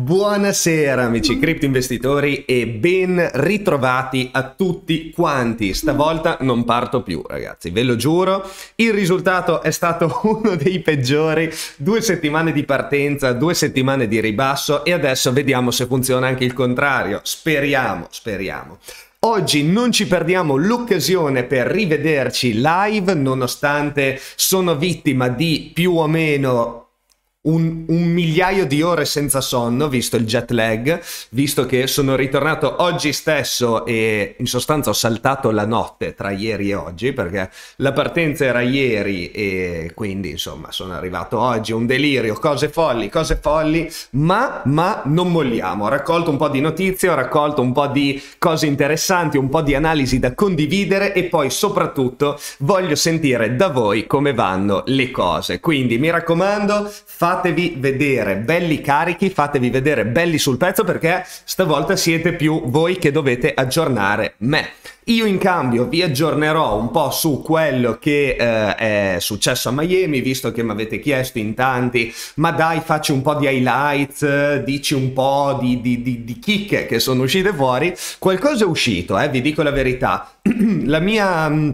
Buonasera amici mm. investitori e ben ritrovati a tutti quanti. Stavolta non parto più ragazzi, ve lo giuro. Il risultato è stato uno dei peggiori. Due settimane di partenza, due settimane di ribasso e adesso vediamo se funziona anche il contrario. Speriamo, speriamo. Oggi non ci perdiamo l'occasione per rivederci live, nonostante sono vittima di più o meno un, un, migliaio di ore senza sonno, visto il jet lag, visto che sono ritornato oggi stesso e in sostanza ho saltato la notte tra ieri e oggi, perché la partenza era ieri e quindi insomma sono arrivato oggi, un delirio, cose folli, cose folli, ma, ma non molliamo. Ho raccolto un po' di notizie, ho raccolto un po' di cose interessanti, un po' di analisi da condividere e poi soprattutto voglio sentire da voi come vanno le cose. Quindi mi raccomando, fate fatevi vedere belli carichi, fatevi vedere belli sul pezzo perché stavolta siete più voi che dovete aggiornare me. Io in cambio vi aggiornerò un po' su quello che eh, è successo a Miami, visto che mi avete chiesto in tanti, ma dai facci un po' di highlights, dici un po' di, di, di, di chicche che sono uscite fuori. Qualcosa è uscito, eh, vi dico la verità. la mia mm,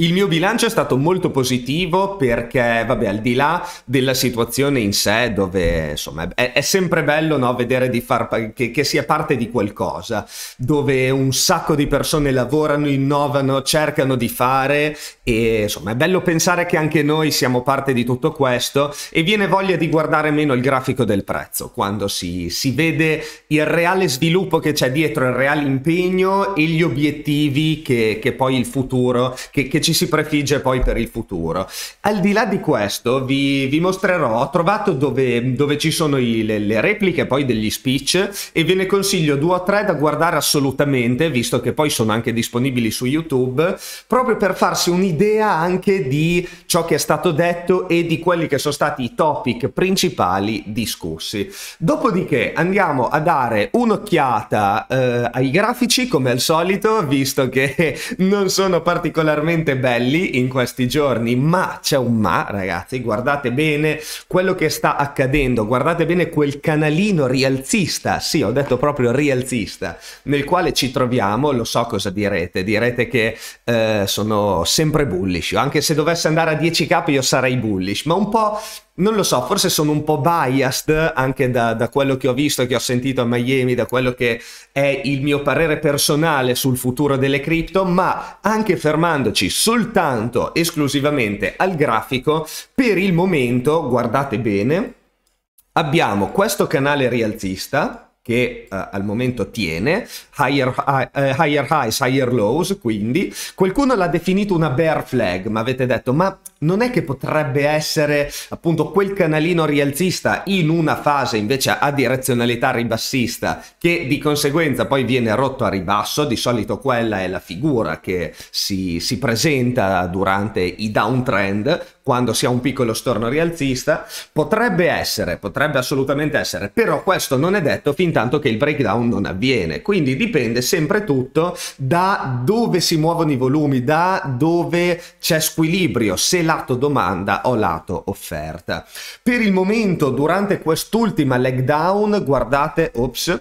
il mio bilancio è stato molto positivo perché, vabbè, al di là della situazione in sé, dove insomma è, è sempre bello no, vedere di far, che, che sia parte di qualcosa, dove un sacco di persone lavorano, innovano, cercano di fare e insomma è bello pensare che anche noi siamo parte di tutto questo e viene voglia di guardare meno il grafico del prezzo quando si, si vede il reale sviluppo che c'è dietro, il reale impegno e gli obiettivi che, che poi il futuro, che, che ci si prefigge poi per il futuro. Al di là di questo vi, vi mostrerò, ho trovato dove, dove ci sono i, le, le, repliche poi degli speech e ve ne consiglio due o tre da guardare assolutamente, visto che poi sono anche disponibili su YouTube, proprio per farsi un'idea anche di ciò che è stato detto e di quelli che sono stati i topic principali discussi. Dopodiché andiamo a dare un'occhiata eh, ai grafici come al solito, visto che non sono particolarmente veramente belli in questi giorni, ma c'è un ma, ragazzi, guardate bene quello che sta accadendo, guardate bene quel canalino rialzista, sì, ho detto proprio rialzista, nel quale ci troviamo, lo so cosa direte, direte che eh, sono sempre bullish, anche se dovesse andare a 10k io sarei bullish, ma un po' non lo so, forse sono un po' biased anche da, da, quello che ho visto che ho sentito a Miami, da quello che è il mio parere personale sul futuro delle cripto, ma anche fermandoci soltanto esclusivamente al grafico, per il momento, guardate bene, abbiamo questo canale rialzista che uh, al momento tiene, higher, high, eh, uh, higher highs, higher lows, quindi qualcuno l'ha definito una bear flag, ma avete detto ma non è che potrebbe essere appunto quel canalino rialzista in una fase invece a direzionalità ribassista che di conseguenza poi viene rotto a ribasso, di solito quella è la figura che si, si presenta durante i downtrend quando si ha un piccolo storno rialzista, potrebbe essere, potrebbe assolutamente essere, però questo non è detto fin tanto che il breakdown non avviene, quindi dipende sempre tutto da dove si muovono i volumi, da dove c'è squilibrio, se lato domanda o lato offerta. Per il momento, durante quest'ultima leg down, guardate, ops,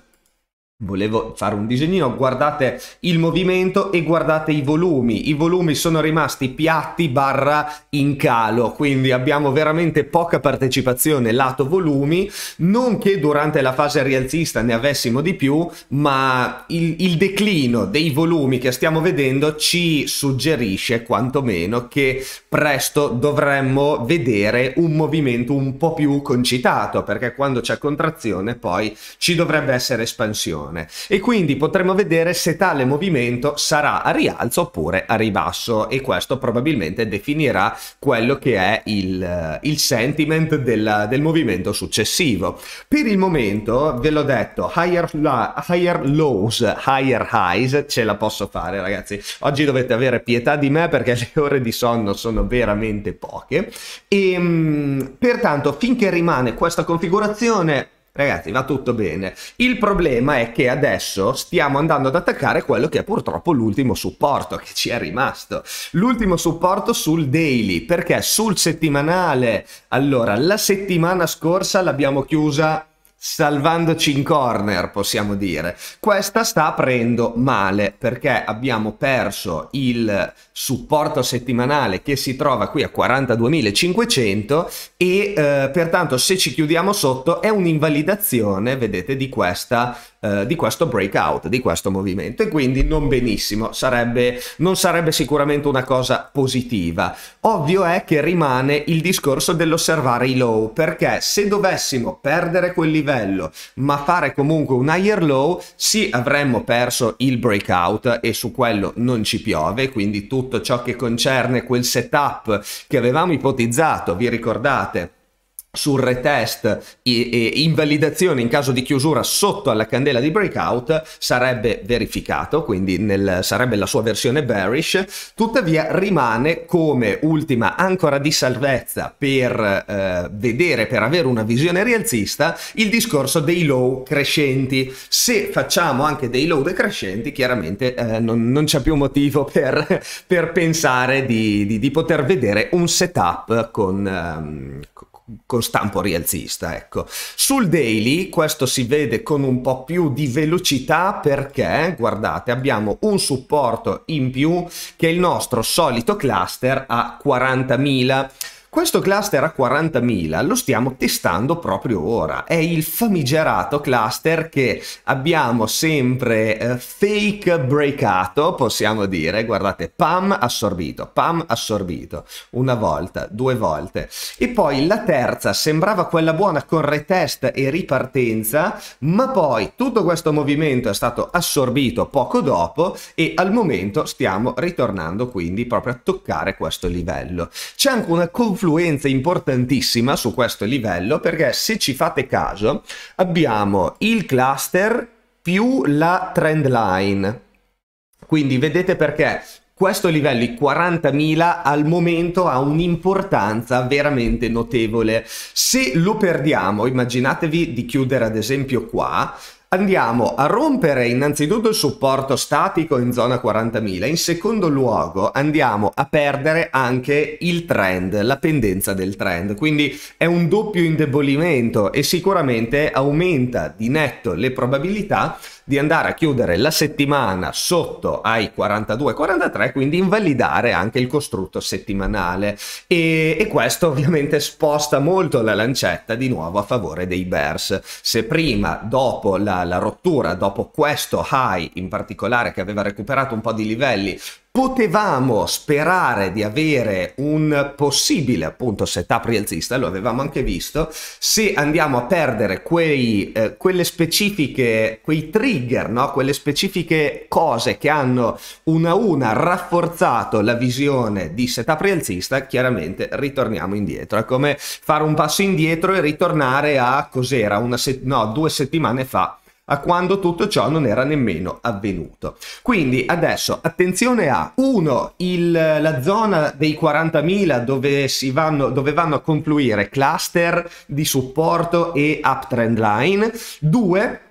Volevo fare un disegnino, guardate il movimento e guardate i volumi. I volumi sono rimasti piatti barra in calo, quindi abbiamo veramente poca partecipazione lato volumi. Non che durante la fase rialzista ne avessimo di più, ma il, il declino dei volumi che stiamo vedendo ci suggerisce quantomeno che presto dovremmo vedere un movimento un po' più concitato, perché quando c'è contrazione poi ci dovrebbe essere espansione posizione e quindi potremo vedere se tale movimento sarà a rialzo oppure a ribasso e questo probabilmente definirà quello che è il, eh, il sentiment del, del, movimento successivo. Per il momento, ve l'ho detto, higher, la, higher lows, higher highs, ce la posso fare ragazzi, oggi dovete avere pietà di me perché le ore di sonno sono veramente poche e ehm, pertanto finché rimane questa configurazione Ragazzi, va tutto bene. Il problema è che adesso stiamo andando ad attaccare quello che è purtroppo l'ultimo supporto che ci è rimasto. L'ultimo supporto sul daily, perché sul settimanale. Allora, la settimana scorsa l'abbiamo chiusa salvandoci in corner, possiamo dire. Questa sta aprendo male perché abbiamo perso il supporto settimanale che si trova qui a 42.500 e eh, pertanto se ci chiudiamo sotto è un'invalidazione, vedete, di questa eh, di questo breakout, di questo movimento e quindi non benissimo, sarebbe, non sarebbe sicuramente una cosa positiva. Ovvio è che rimane il discorso dell'osservare i low perché se dovessimo perdere quel livello ma fare comunque un higher low sì avremmo perso il breakout e su quello non ci piove quindi tutto ciò che concerne quel setup che avevamo ipotizzato vi ricordate sul retest e, e, invalidazione in caso di chiusura sotto alla candela di breakout sarebbe verificato, quindi nel, sarebbe la sua versione bearish, tuttavia rimane come ultima ancora di salvezza per eh, vedere, per avere una visione rialzista, il discorso dei low crescenti. Se facciamo anche dei low decrescenti, chiaramente eh, non, non, c'è più motivo per, per pensare di, di, di, poter vedere un setup con... Um, con stampo rialzista, ecco. Sul daily questo si vede con un po' più di velocità perché, guardate, abbiamo un supporto in più che il nostro solito cluster a 40.000 questo cluster a 40.000 lo stiamo testando proprio ora, è il famigerato cluster che abbiamo sempre eh, fake breakato, possiamo dire, guardate, pam assorbito, pam assorbito, una volta, due volte, e poi la terza sembrava quella buona con retest e ripartenza, ma poi tutto questo movimento è stato assorbito poco dopo e al momento stiamo ritornando quindi proprio a toccare questo livello. C'è anche una confluenza influenza importantissima su questo livello perché se ci fate caso abbiamo il cluster più la trend line. Quindi vedete perché questo livello, i 40.000, al momento ha un'importanza veramente notevole. Se lo perdiamo, immaginatevi di chiudere ad esempio qua, Andiamo a rompere innanzitutto il supporto statico in zona 40.000, in secondo luogo andiamo a perdere anche il trend, la pendenza del trend, quindi è un doppio indebolimento e sicuramente aumenta di netto le probabilità di andare a chiudere la settimana sotto ai 42-43, quindi invalidare anche il costrutto settimanale. E, e questo ovviamente sposta molto la lancetta di nuovo a favore dei Bears. Se prima, dopo la, la rottura, dopo questo high in particolare che aveva recuperato un po' di livelli, potevamo sperare di avere un possibile appunto setup rialzista, lo avevamo anche visto, se andiamo a perdere quei, eh, quelle specifiche, quei trigger, no? quelle specifiche cose che hanno una a una rafforzato la visione di setup rialzista, chiaramente ritorniamo indietro. È come fare un passo indietro e ritornare a cos'era, una se- no, due settimane fa a quando tutto ciò non era nemmeno avvenuto. Quindi adesso attenzione a 1. la zona dei 40.000 dove, si vanno, dove vanno a confluire cluster di supporto e uptrend line, 2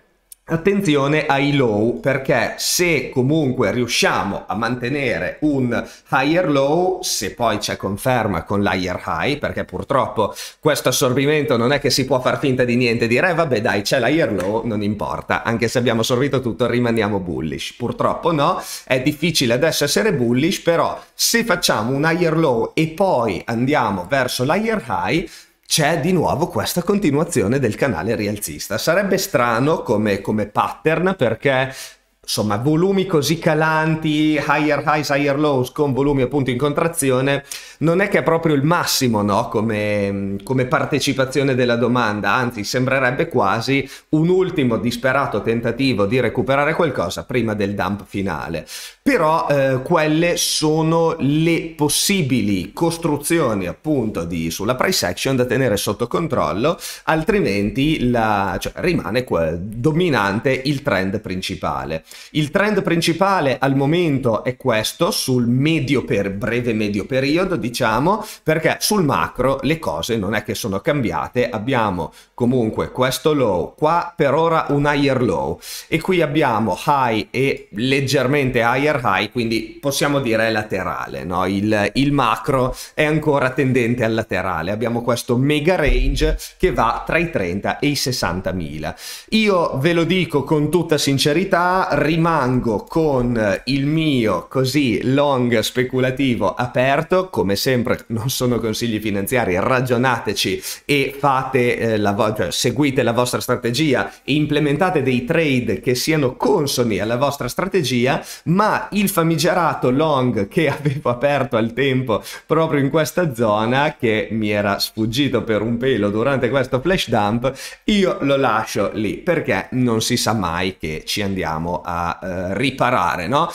Attenzione ai low perché se comunque riusciamo a mantenere un higher low, se poi c'è conferma con l'higher high, perché purtroppo questo assorbimento non è che si può far finta di niente, dire eh, vabbè dai c'è l'higher low, non importa, anche se abbiamo assorbito tutto rimaniamo bullish. Purtroppo no, è difficile adesso essere bullish, però se facciamo un higher low e poi andiamo verso l'higher high, c'è di nuovo questa continuazione del canale rialzista. Sarebbe strano come, come pattern perché insomma, volumi così calanti, higher highs, higher lows, con volumi appunto in contrazione, non è che è proprio il massimo no? come, come, partecipazione della domanda, anzi sembrerebbe quasi un ultimo disperato tentativo di recuperare qualcosa prima del dump finale però eh, quelle sono le possibili costruzioni appunto di, sulla price action da tenere sotto controllo, altrimenti la, cioè, rimane quel, dominante il trend principale. Il trend principale al momento è questo sul medio per breve medio periodo, diciamo, perché sul macro le cose non è che sono cambiate, abbiamo comunque questo low, qua per ora un higher low e qui abbiamo high e leggermente higher all high, quindi possiamo dire è laterale, no? il, il macro è ancora tendente al laterale, abbiamo questo mega range che va tra i 30 e i 60.000. Io ve lo dico con tutta sincerità, rimango con il mio così long speculativo aperto, come sempre non sono consigli finanziari, ragionateci e fate eh, la cioè, seguite la vostra strategia e implementate dei trade che siano consoni alla vostra strategia, ma il famigerato long che avevo aperto al tempo proprio in questa zona che mi era sfuggito per un pelo durante questo flash dump io lo lascio lì perché non si sa mai che ci andiamo a eh, riparare no?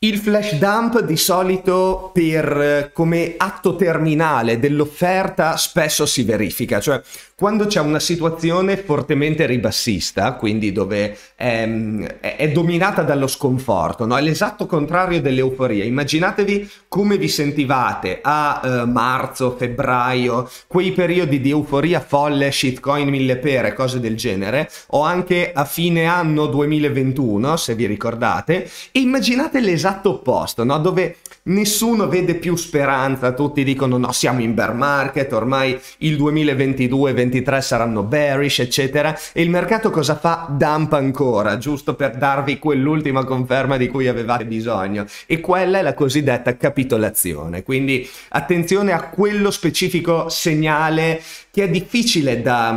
Il flash dump di solito per, eh, come atto terminale dell'offerta spesso si verifica, cioè quando c'è una situazione fortemente ribassista, quindi dove ehm, è, è dominata dallo sconforto, no? è l'esatto contrario dell'euforia. Immaginatevi come vi sentivate a eh, marzo, febbraio, quei periodi di euforia folle, shitcoin mille pere, cose del genere, o anche a fine anno 2021, se vi ricordate, e immaginate l'esatto opposto, no? dove nessuno vede più speranza, tutti dicono no, siamo in bear market, ormai il 2022 2023 saranno bearish, eccetera, e il mercato cosa fa? Dump ancora, giusto per darvi quell'ultima conferma di cui avevate bisogno. E quella è la cosiddetta capitolazione, quindi attenzione a quello specifico segnale che è difficile da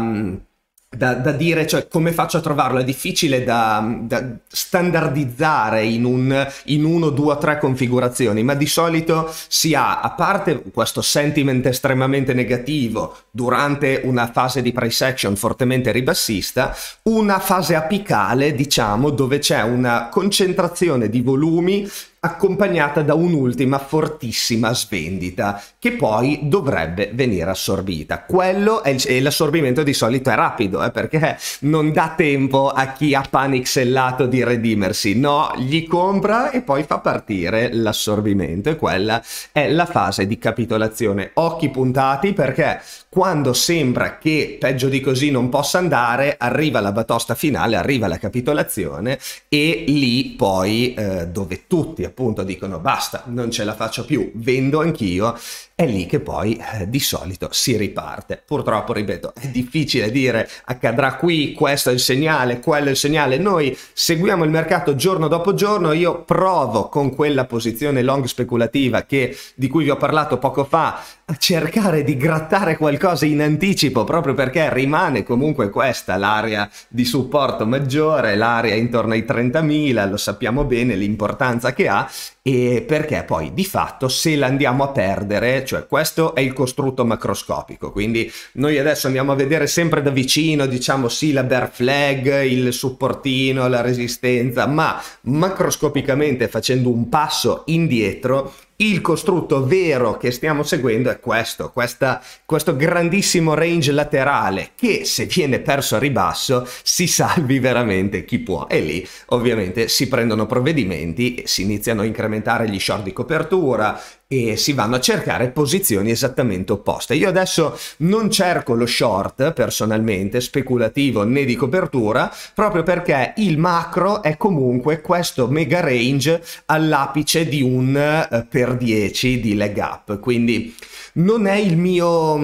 da, da, dire, cioè come faccio a trovarlo? È difficile da, da standardizzare in, un, in uno, due o tre configurazioni, ma di solito si ha, a parte questo sentiment estremamente negativo durante una fase di price action fortemente ribassista, una fase apicale, diciamo, dove c'è una concentrazione di volumi accompagnata da un'ultima fortissima svendita che poi dovrebbe venire assorbita. Quello è il, l'assorbimento di solito è rapido eh, perché non dà tempo a chi ha panixellato di redimersi, no, gli compra e poi fa partire l'assorbimento e quella è la fase di capitolazione. Occhi puntati perché quando sembra che peggio di così non possa andare arriva la batosta finale, arriva la capitolazione e lì poi eh, dove tutti appunto dicono basta, non ce la faccio più, vendo anch'io è lì che poi eh, di solito si riparte. Purtroppo, ripeto, è difficile dire accadrà qui, questo è il segnale, quello è il segnale. Noi seguiamo il mercato giorno dopo giorno, io provo con quella posizione long speculativa che, di cui vi ho parlato poco fa a cercare di grattare qualcosa in anticipo proprio perché rimane comunque questa l'area di supporto maggiore, l'area intorno ai 30.000, lo sappiamo bene l'importanza che ha e perché poi di fatto se l'andiamo a perdere cioè questo è il costrutto macroscopico, quindi noi adesso andiamo a vedere sempre da vicino, diciamo sì, la bear flag, il supportino, la resistenza, ma macroscopicamente facendo un passo indietro il costrutto vero che stiamo seguendo è questo, questa, questo grandissimo range laterale che se viene perso a ribasso si salvi veramente chi può e lì ovviamente si prendono provvedimenti, si iniziano a incrementare gli short di copertura, e si vanno a cercare posizioni esattamente opposte. Io adesso non cerco lo short personalmente, speculativo né di copertura, proprio perché il macro è comunque questo mega range all'apice di un eh, per 10 di leg up, quindi non è il mio mh,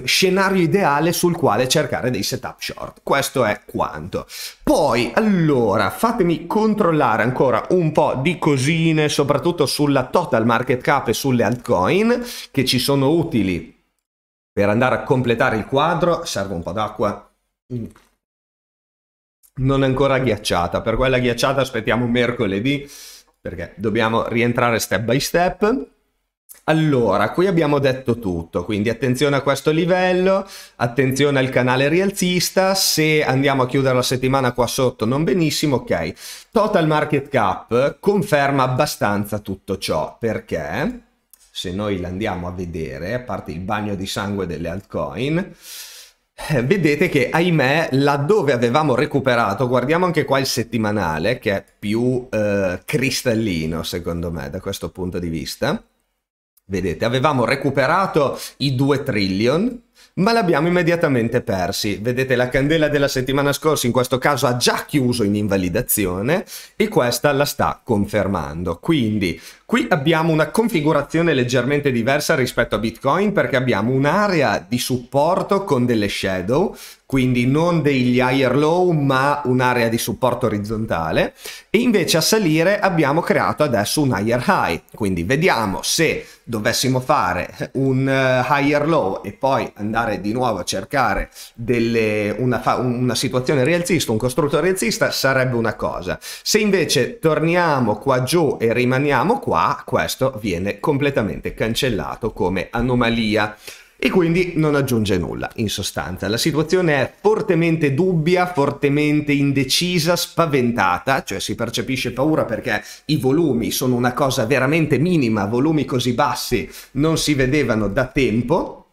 mm, scenario ideale sul quale cercare dei setup short. Questo è quanto. Poi, allora, fatemi controllare ancora un po' di cosine, soprattutto sulla total market cap e sulle altcoin, che ci sono utili per andare a completare il quadro. Serve un po' d'acqua. Mm. Non è ancora ghiacciata, per quella ghiacciata aspettiamo mercoledì perché dobbiamo rientrare step by step. Allora, qui abbiamo detto tutto, quindi attenzione a questo livello, attenzione al canale rialzista, se andiamo a chiudere la settimana qua sotto non benissimo, ok. Total Market Cap conferma abbastanza tutto ciò, perché se noi l'andiamo a vedere, a parte il bagno di sangue delle altcoin, eh, vedete che ahimè laddove avevamo recuperato guardiamo anche qua il settimanale che è più eh, cristallino secondo me da questo punto di vista Vedete, avevamo recuperato i 2 trillion, ma li abbiamo immediatamente persi. Vedete, la candela della settimana scorsa in questo caso ha già chiuso in invalidazione e questa la sta confermando. Quindi Qui abbiamo una configurazione leggermente diversa rispetto a Bitcoin perché abbiamo un'area di supporto con delle shadow, quindi non degli higher low ma un'area di supporto orizzontale e invece a salire abbiamo creato adesso un higher high, quindi vediamo se dovessimo fare un eh, higher low e poi andare di nuovo a cercare delle, una, una situazione rialzista, un costrutto rialzista sarebbe una cosa, se invece torniamo qua giù e rimaniamo qua Ah, questo viene completamente cancellato come anomalia e quindi non aggiunge nulla in sostanza. La situazione è fortemente dubbia, fortemente indecisa, spaventata, cioè si percepisce paura perché i volumi sono una cosa veramente minima, volumi così bassi non si vedevano da tempo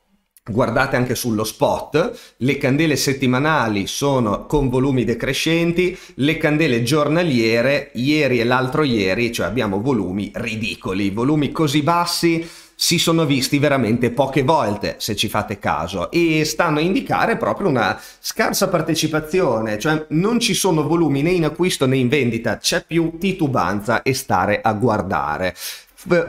Guardate anche sullo spot, le candele settimanali sono con volumi decrescenti, le candele giornaliere ieri e l'altro ieri, cioè abbiamo volumi ridicoli, volumi così bassi si sono visti veramente poche volte, se ci fate caso, e stanno a indicare proprio una scarsa partecipazione, cioè non ci sono volumi né in acquisto né in vendita, c'è più titubanza e stare a guardare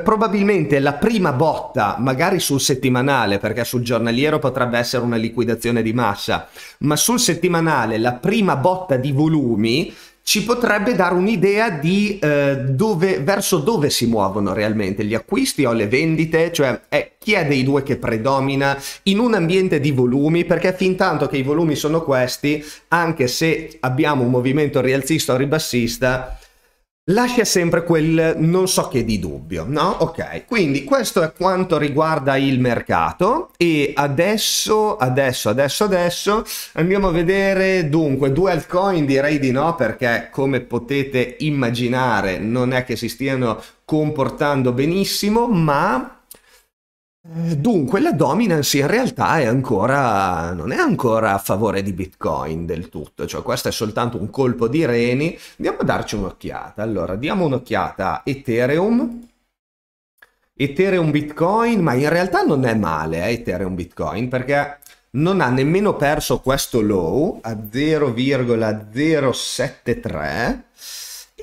probabilmente la prima botta, magari sul settimanale, perché sul giornaliero potrebbe essere una liquidazione di massa, ma sul settimanale la prima botta di volumi ci potrebbe dare un'idea di eh, dove, verso dove si muovono realmente gli acquisti o le vendite, cioè eh, chi è dei due che predomina in un ambiente di volumi, perché fin tanto che i volumi sono questi, anche se abbiamo un movimento rialzista o ribassista, lascia sempre quel non so che di dubbio, no? Ok, quindi questo è quanto riguarda il mercato e adesso, adesso, adesso, adesso andiamo a vedere dunque due altcoin direi di no perché come potete immaginare non è che si stiano comportando benissimo ma eh, dunque, la dominance in realtà è ancora, non è ancora a favore di Bitcoin del tutto, cioè questo è soltanto un colpo di reni. Andiamo a darci un'occhiata. Allora, diamo un'occhiata a Ethereum. Ethereum Bitcoin, ma in realtà non è male eh, Ethereum Bitcoin perché non ha nemmeno perso questo low a 0,073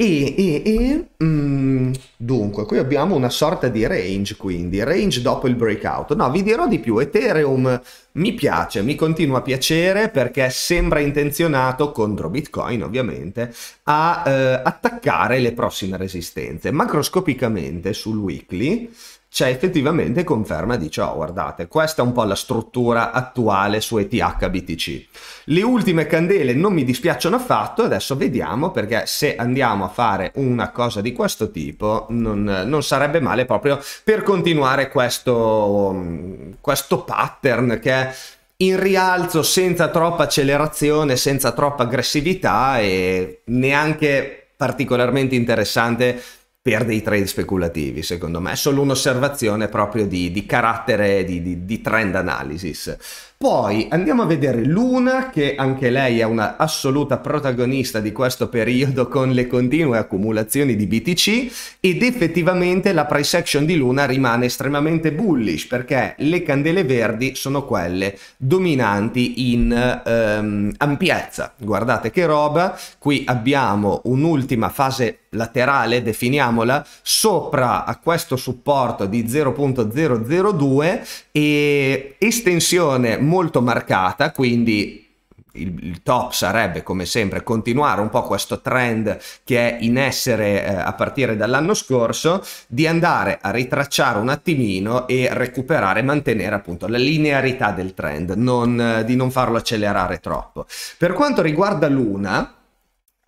e, e, e mm, dunque, qui abbiamo una sorta di range, quindi range dopo il breakout. No, vi dirò di più, Ethereum mi piace, mi continua a piacere perché sembra intenzionato, contro Bitcoin ovviamente, a eh, attaccare le prossime resistenze. Macroscopicamente sul weekly c'è effettivamente conferma di ciò, oh, guardate, questa è un po' la struttura attuale su ETH BTC. Le ultime candele non mi dispiacciono affatto, adesso vediamo perché se andiamo a fare una cosa di questo tipo non, non sarebbe male proprio per continuare questo, questo pattern che in rialzo senza troppa accelerazione, senza troppa aggressività e neanche particolarmente interessante per dei trade speculativi, secondo me. È solo un'osservazione proprio di, di carattere, di, di, di trend analysis. Poi andiamo a vedere Luna, che anche lei è una assoluta protagonista di questo periodo con le continue accumulazioni di BTC ed effettivamente la price action di Luna rimane estremamente bullish perché le candele verdi sono quelle dominanti in ehm, ampiezza. Guardate che roba, qui abbiamo un'ultima fase laterale, definiamola, sopra a questo supporto di 0.002 e estensione molto marcata, quindi il, top sarebbe come sempre continuare un po' questo trend che è in essere eh, a partire dall'anno scorso di andare a ritracciare un attimino e recuperare mantenere appunto la linearità del trend non, eh, di non farlo accelerare troppo per quanto riguarda l'una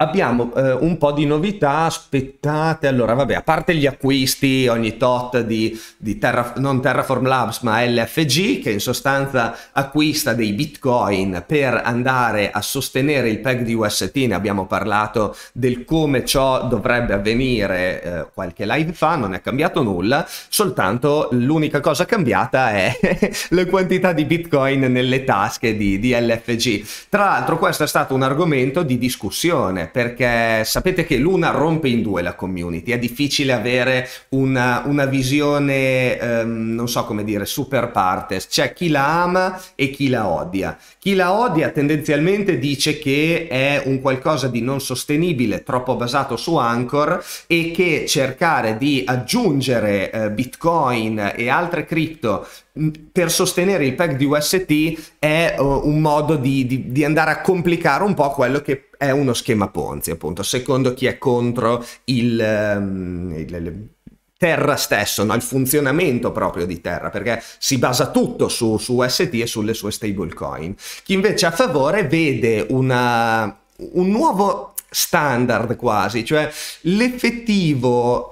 Abbiamo eh, un po' di novità, aspettate, allora vabbè, a parte gli acquisti ogni tot di, di terra, non Terraform Labs ma LFG che in sostanza acquista dei bitcoin per andare a sostenere il peg di UST, ne abbiamo parlato del come ciò dovrebbe avvenire eh, qualche live fa, non è cambiato nulla, soltanto l'unica cosa cambiata è la quantità di bitcoin nelle tasche di, di LFG. Tra l'altro questo è stato un argomento di discussione perché sapete che l'una rompe in due la community, è difficile avere una, una visione, ehm, non so come dire, super partes, c'è chi la ama e chi la odia. Chi la odia tendenzialmente dice che è un qualcosa di non sostenibile, troppo basato su Anchor e che cercare di aggiungere eh, Bitcoin e altre cripto per sostenere il peg di UST è uh, un modo di, di, di, andare a complicare un po' quello che è uno schema Ponzi, appunto, secondo chi è contro il, um, il, il Terra stesso, no? il funzionamento proprio di Terra, perché si basa tutto su, su UST e sulle sue stablecoin. Chi invece è a favore vede una, un nuovo standard quasi, cioè eh, l'effettiva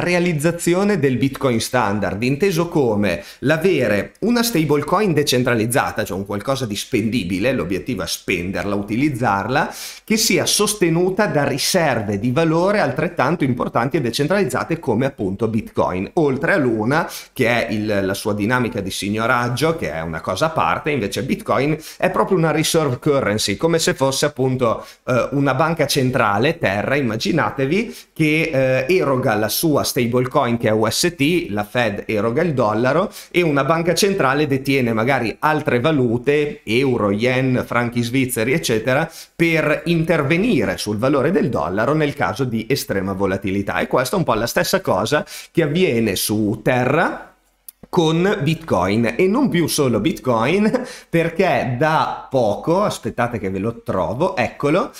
realizzazione del Bitcoin standard, inteso come l'avere una stablecoin decentralizzata, cioè un qualcosa di spendibile, l'obiettivo è spenderla, utilizzarla, che sia sostenuta da riserve di valore altrettanto importanti e decentralizzate come appunto Bitcoin, oltre a Luna che è il, la sua dinamica di signoraggio, che è una cosa a parte, invece Bitcoin è proprio una reserve currency, come se fosse appunto eh, una una banca centrale, Terra, immaginatevi, che eh, eroga la sua stablecoin che è UST, la Fed eroga il dollaro e una banca centrale detiene magari altre valute, euro, yen, franchi svizzeri, eccetera, per intervenire sul valore del dollaro nel caso di estrema volatilità. E questa è un po' la stessa cosa che avviene su Terra, con Bitcoin e non più solo Bitcoin perché da poco, aspettate che ve lo trovo, eccolo,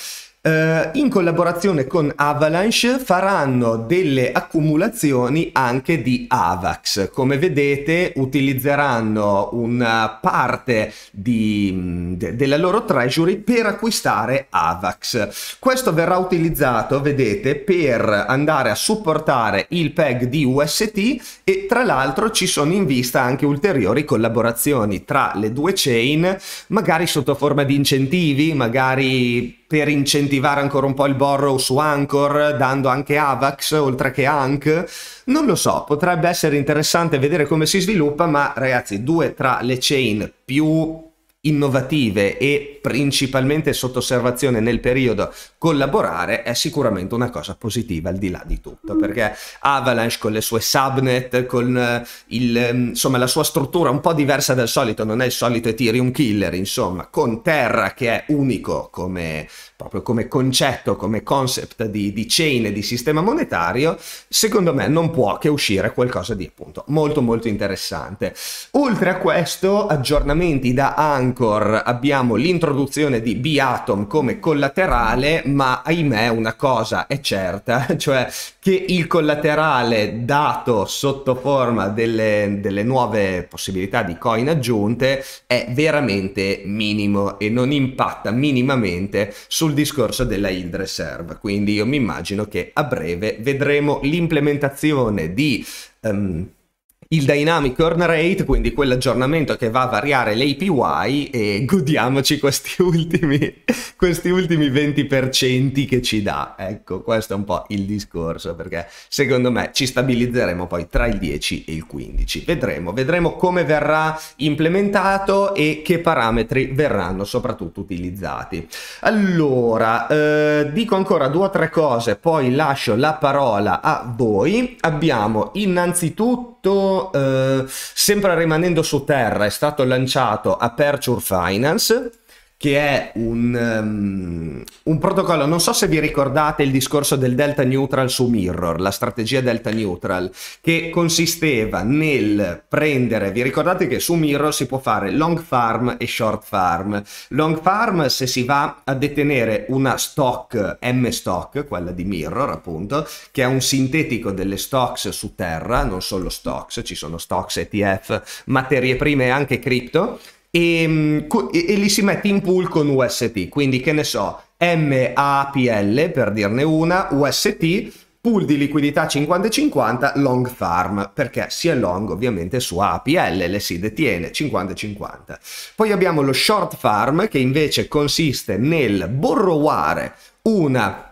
eh, in collaborazione con Avalanche faranno delle accumulazioni anche di AVAX. Come vedete utilizzeranno una parte di, mm, de, della loro treasury per acquistare AVAX. Questo verrà utilizzato, vedete, per andare a supportare il PEG di UST e tra l'altro ci sono in vista anche ulteriori collaborazioni tra le due chain, magari sotto forma di incentivi, magari per incentivare ancora un po' il borrow su Anchor, dando anche Avax oltre che Anc. Non lo so, potrebbe essere interessante vedere come si sviluppa, ma ragazzi, due tra le chain più innovative e principalmente sotto osservazione nel periodo collaborare è sicuramente una cosa positiva al di là di tutto, perché Avalanche con le sue subnet, con eh, il, ehm, insomma, la sua struttura un po' diversa dal solito, non è il solito Ethereum killer, insomma, con Terra che è unico come, proprio come concetto, come concept di, di chain e di sistema monetario, secondo me non può che uscire qualcosa di appunto molto molto interessante. Oltre a questo, aggiornamenti da Anchor, abbiamo l'introduzione di Biatom come collaterale, ma ahimè una cosa è certa, cioè che il collaterale dato sotto forma delle, delle nuove possibilità di coin aggiunte è veramente minimo e non impatta minimamente sul discorso della yield reserve. Quindi io mi immagino che a breve vedremo l'implementazione di... Um, il dynamic earn rate, quindi quell'aggiornamento che va a variare l'APY e godiamoci questi ultimi, questi ultimi 20% che ci dà. Ecco, questo è un po' il discorso, perché secondo me ci stabilizzeremo poi tra il 10 e il 15. Vedremo, vedremo come verrà implementato e che parametri verranno soprattutto utilizzati. Allora, eh, dico ancora due o tre cose, poi lascio la parola a voi. Abbiamo innanzitutto eh, sempre rimanendo su terra, è stato lanciato Aperture Finance che è un, um, un, protocollo, non so se vi ricordate il discorso del delta neutral su Mirror, la strategia delta neutral, che consisteva nel prendere, vi ricordate che su Mirror si può fare long farm e short farm. Long farm se si va a detenere una stock, M stock, quella di Mirror appunto, che è un sintetico delle stocks su terra, non solo stocks, ci sono stocks, ETF, materie prime e anche cripto, Ehm, e, e li si mette in pool con UST, quindi che ne so, MAPL per dirne una, UST, pool di liquidità 50-50 long farm perché si è long ovviamente su APL le si detiene 50-50 poi abbiamo lo short farm che invece consiste nel borroware una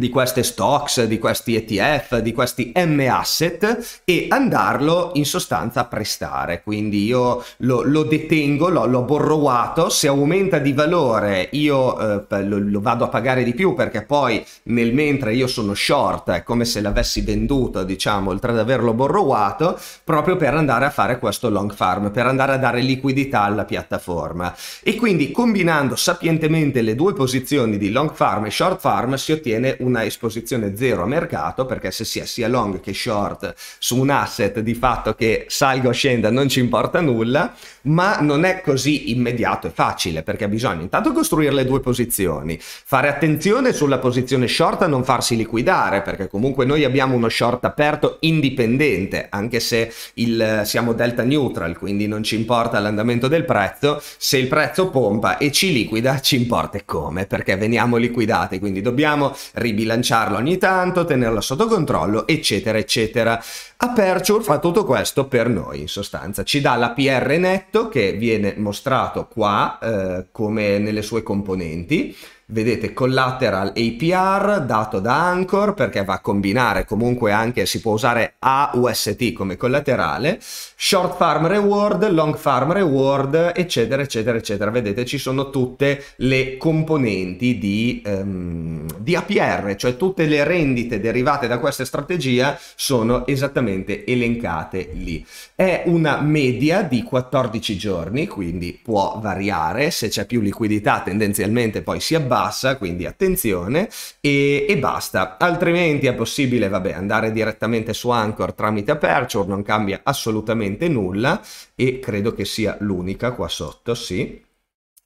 di queste stocks, di questi ETF, di questi M asset e andarlo in sostanza a prestare. Quindi io lo, lo detengo, lo, l'ho borrowato, se aumenta di valore io eh, lo, lo, vado a pagare di più perché poi nel mentre io sono short è come se l'avessi venduto, diciamo, oltre ad averlo borrowato, proprio per andare a fare questo long farm, per andare a dare liquidità alla piattaforma. E quindi combinando sapientemente le due posizioni di long farm e short farm si ottiene un una esposizione zero a mercato, perché se sia, sia long che short su un asset di fatto che salga o scenda non ci importa nulla, ma non è così immediato e facile, perché bisogna intanto costruire le due posizioni, fare attenzione sulla posizione short a non farsi liquidare, perché comunque noi abbiamo uno short aperto indipendente, anche se il, siamo delta neutral, quindi non ci importa l'andamento del prezzo, se il prezzo pompa e ci liquida ci importa come, perché veniamo liquidati, quindi dobbiamo rimanere ribilanciarla ogni tanto, tenerlo sotto controllo, eccetera, eccetera. Aperture fa tutto questo per noi in sostanza, ci dà l'APR netto che viene mostrato qua eh, come nelle sue componenti, vedete collateral APR dato da Anchor perché va a combinare comunque anche si può usare AUST come collaterale short farm reward long farm reward eccetera eccetera eccetera vedete ci sono tutte le componenti di, um, di APR cioè tutte le rendite derivate da questa strategia sono esattamente praticamente elencate lì. È una media di 14 giorni, quindi può variare, se c'è più liquidità tendenzialmente poi si abbassa, quindi attenzione e, e basta. Altrimenti è possibile vabbè, andare direttamente su Anchor tramite Aperture, non cambia assolutamente nulla e credo che sia l'unica qua sotto, sì.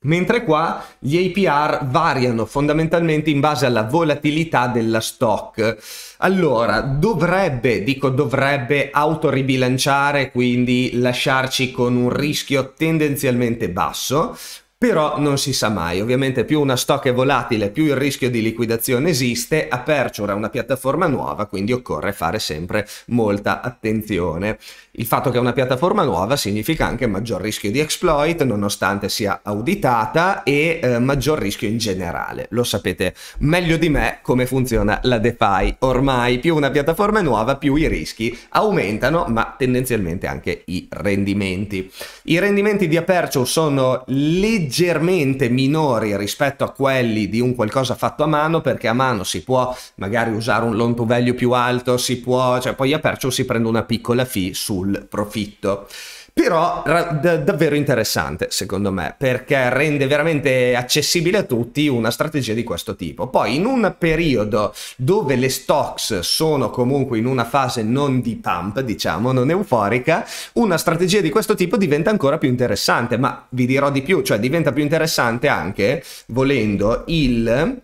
Mentre qua gli APR variano fondamentalmente in base alla volatilità della stock. Allora, dovrebbe, dico dovrebbe, autoribilanciare, quindi lasciarci con un rischio tendenzialmente basso, però non si sa mai, ovviamente più una stock è volatile, più il rischio di liquidazione esiste, Aperture è una piattaforma nuova, quindi occorre fare sempre molta attenzione. Il fatto che è una piattaforma nuova significa anche maggior rischio di exploit, nonostante sia auditata, e eh, maggior rischio in generale. Lo sapete meglio di me come funziona la DeFi. Ormai più una piattaforma è nuova, più i rischi aumentano, ma tendenzialmente anche i rendimenti. I rendimenti di Aperture sono leggermente leggermente minori rispetto a quelli di un qualcosa fatto a mano perché a mano si può magari usare un loan to value più alto, si può, cioè poi a Percio si prende una piccola fee sul profitto però da- davvero interessante secondo me perché rende veramente accessibile a tutti una strategia di questo tipo poi in un periodo dove le stocks sono comunque in una fase non di pump diciamo non euforica una strategia di questo tipo diventa ancora più interessante ma vi dirò di più cioè diventa più interessante anche volendo il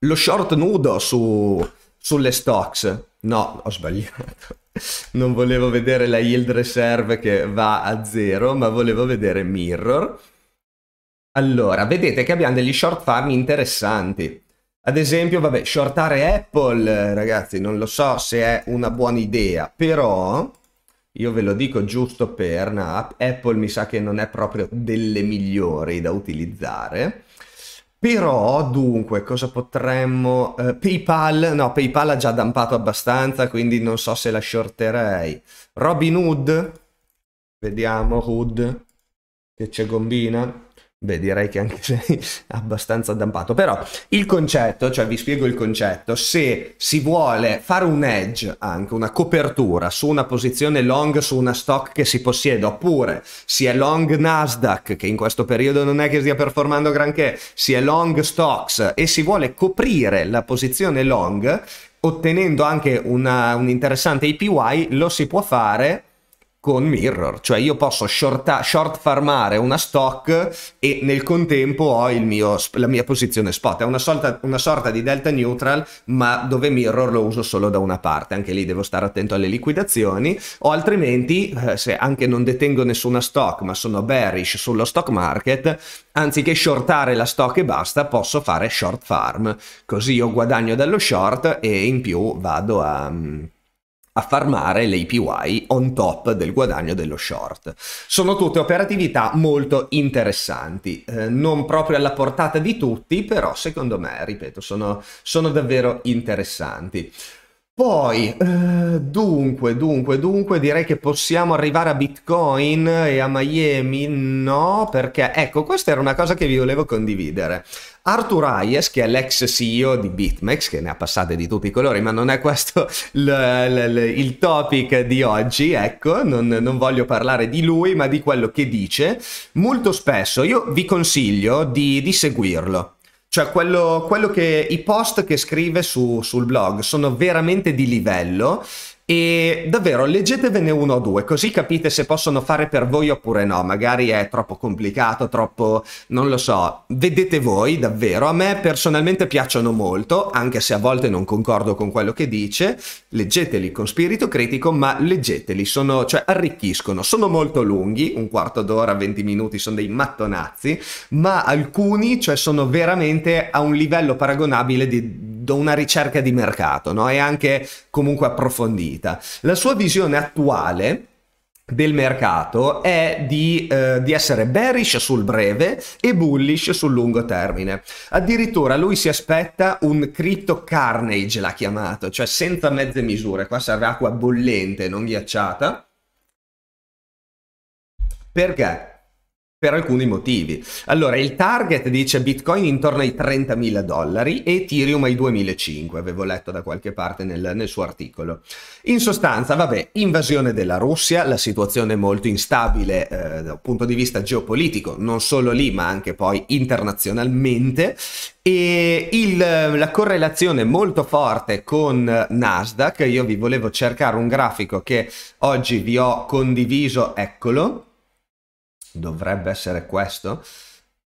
lo short nudo su, sulle stocks no ho sbagliato non volevo vedere la yield reserve che va a zero, ma volevo vedere mirror. Allora, vedete che abbiamo degli short farm interessanti. Ad esempio, vabbè, shortare Apple, ragazzi, non lo so se è una buona idea, però io ve lo dico giusto per, una app. Apple mi sa che non è proprio delle migliori da utilizzare. Però, dunque, cosa potremmo... Eh, PayPal, no, PayPal ha già dampato abbastanza, quindi non so se la shorterei. Robin Hood, vediamo Hood, che c'è gombina. Beh, direi che anche sei abbastanza dampato, Però il concetto, cioè vi spiego il concetto, se si vuole fare un edge, anche una copertura su una posizione long su una stock che si possiede, oppure si è long Nasdaq, che in questo periodo non è che stia performando granché, si è long stocks e si vuole coprire la posizione long, ottenendo anche una, un interessante APY, lo si può fare con mirror, cioè io posso short, short farmare una stock e nel contempo ho mio, la mia posizione spot, è una sorta, una sorta, di delta neutral ma dove mirror lo uso solo da una parte, anche lì devo stare attento alle liquidazioni o altrimenti eh, se anche non detengo nessuna stock ma sono bearish sullo stock market, anziché shortare la stock e basta posso fare short farm, così io guadagno dallo short e in più vado a mm, a farmare l'APY on top del guadagno dello short. Sono tutte operatività molto interessanti, eh, non proprio alla portata di tutti, però secondo me, ripeto, sono, sono davvero interessanti. Poi, eh, dunque, dunque, dunque, direi che possiamo arrivare a Bitcoin e a Miami? No, perché ecco, questa era una cosa che vi volevo condividere. Arthur Hayes, che è l'ex CEO di BitMEX, che ne ha passate di tutti i colori, ma non è questo l- l- l- il topic di oggi, ecco, non, non voglio parlare di lui, ma di quello che dice. Molto spesso io vi consiglio di, di seguirlo cioè, quello, quello che i post che scrive su, sul blog sono veramente di livello e davvero leggetevene uno o due, così capite se possono fare per voi oppure no. Magari è troppo complicato, troppo non lo so. Vedete voi davvero. A me personalmente piacciono molto, anche se a volte non concordo con quello che dice. Leggeteli con spirito critico, ma leggeteli, sono, cioè arricchiscono. Sono molto lunghi, un quarto d'ora, 20 minuti, sono dei mattonazzi, ma alcuni, cioè, sono veramente a un livello paragonabile di, di una ricerca di mercato, no? E anche comunque approfondita vendita. La sua visione attuale del mercato è di, eh, di, essere bearish sul breve e bullish sul lungo termine. Addirittura lui si aspetta un crypto carnage, l'ha chiamato, cioè senza mezze misure. Qua serve acqua bollente, non ghiacciata. Perché? per alcuni motivi. Allora, il target dice Bitcoin intorno ai 30.000 dollari e Ethereum ai 2.500, avevo letto da qualche parte nel, nel, suo articolo. In sostanza, vabbè, invasione della Russia, la situazione è molto instabile eh, dal punto di vista geopolitico, non solo lì ma anche poi internazionalmente, e il, la correlazione molto forte con Nasdaq, io vi volevo cercare un grafico che oggi vi ho condiviso, eccolo, dovrebbe essere questo,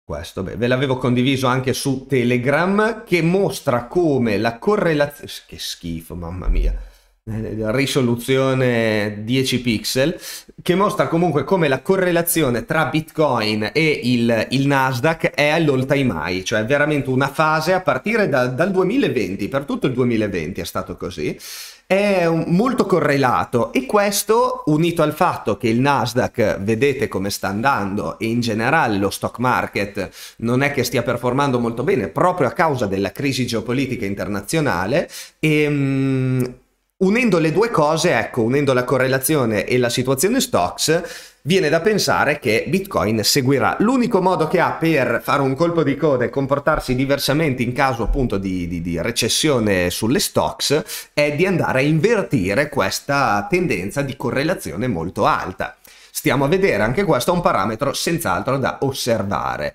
questo beh, ve l'avevo condiviso anche su Telegram, che mostra come la correlazione... Che schifo, mamma mia eh, risoluzione 10 pixel che mostra comunque come la correlazione tra bitcoin e il, il Nasdaq è all'all time high cioè veramente una fase a partire da, dal 2020 per tutto il 2020 è stato così è molto correlato e questo unito al fatto che il Nasdaq vedete come sta andando e in generale lo stock market non è che stia performando molto bene proprio a causa della crisi geopolitica internazionale e ehm, Unendo le due cose, ecco, unendo la correlazione e la situazione stocks, viene da pensare che Bitcoin seguirà. L'unico modo che ha per fare un colpo di coda e comportarsi diversamente in caso appunto di, di, di recessione sulle stocks è di andare a invertire questa tendenza di correlazione molto alta. Stiamo a vedere, anche questo è un parametro senz'altro da osservare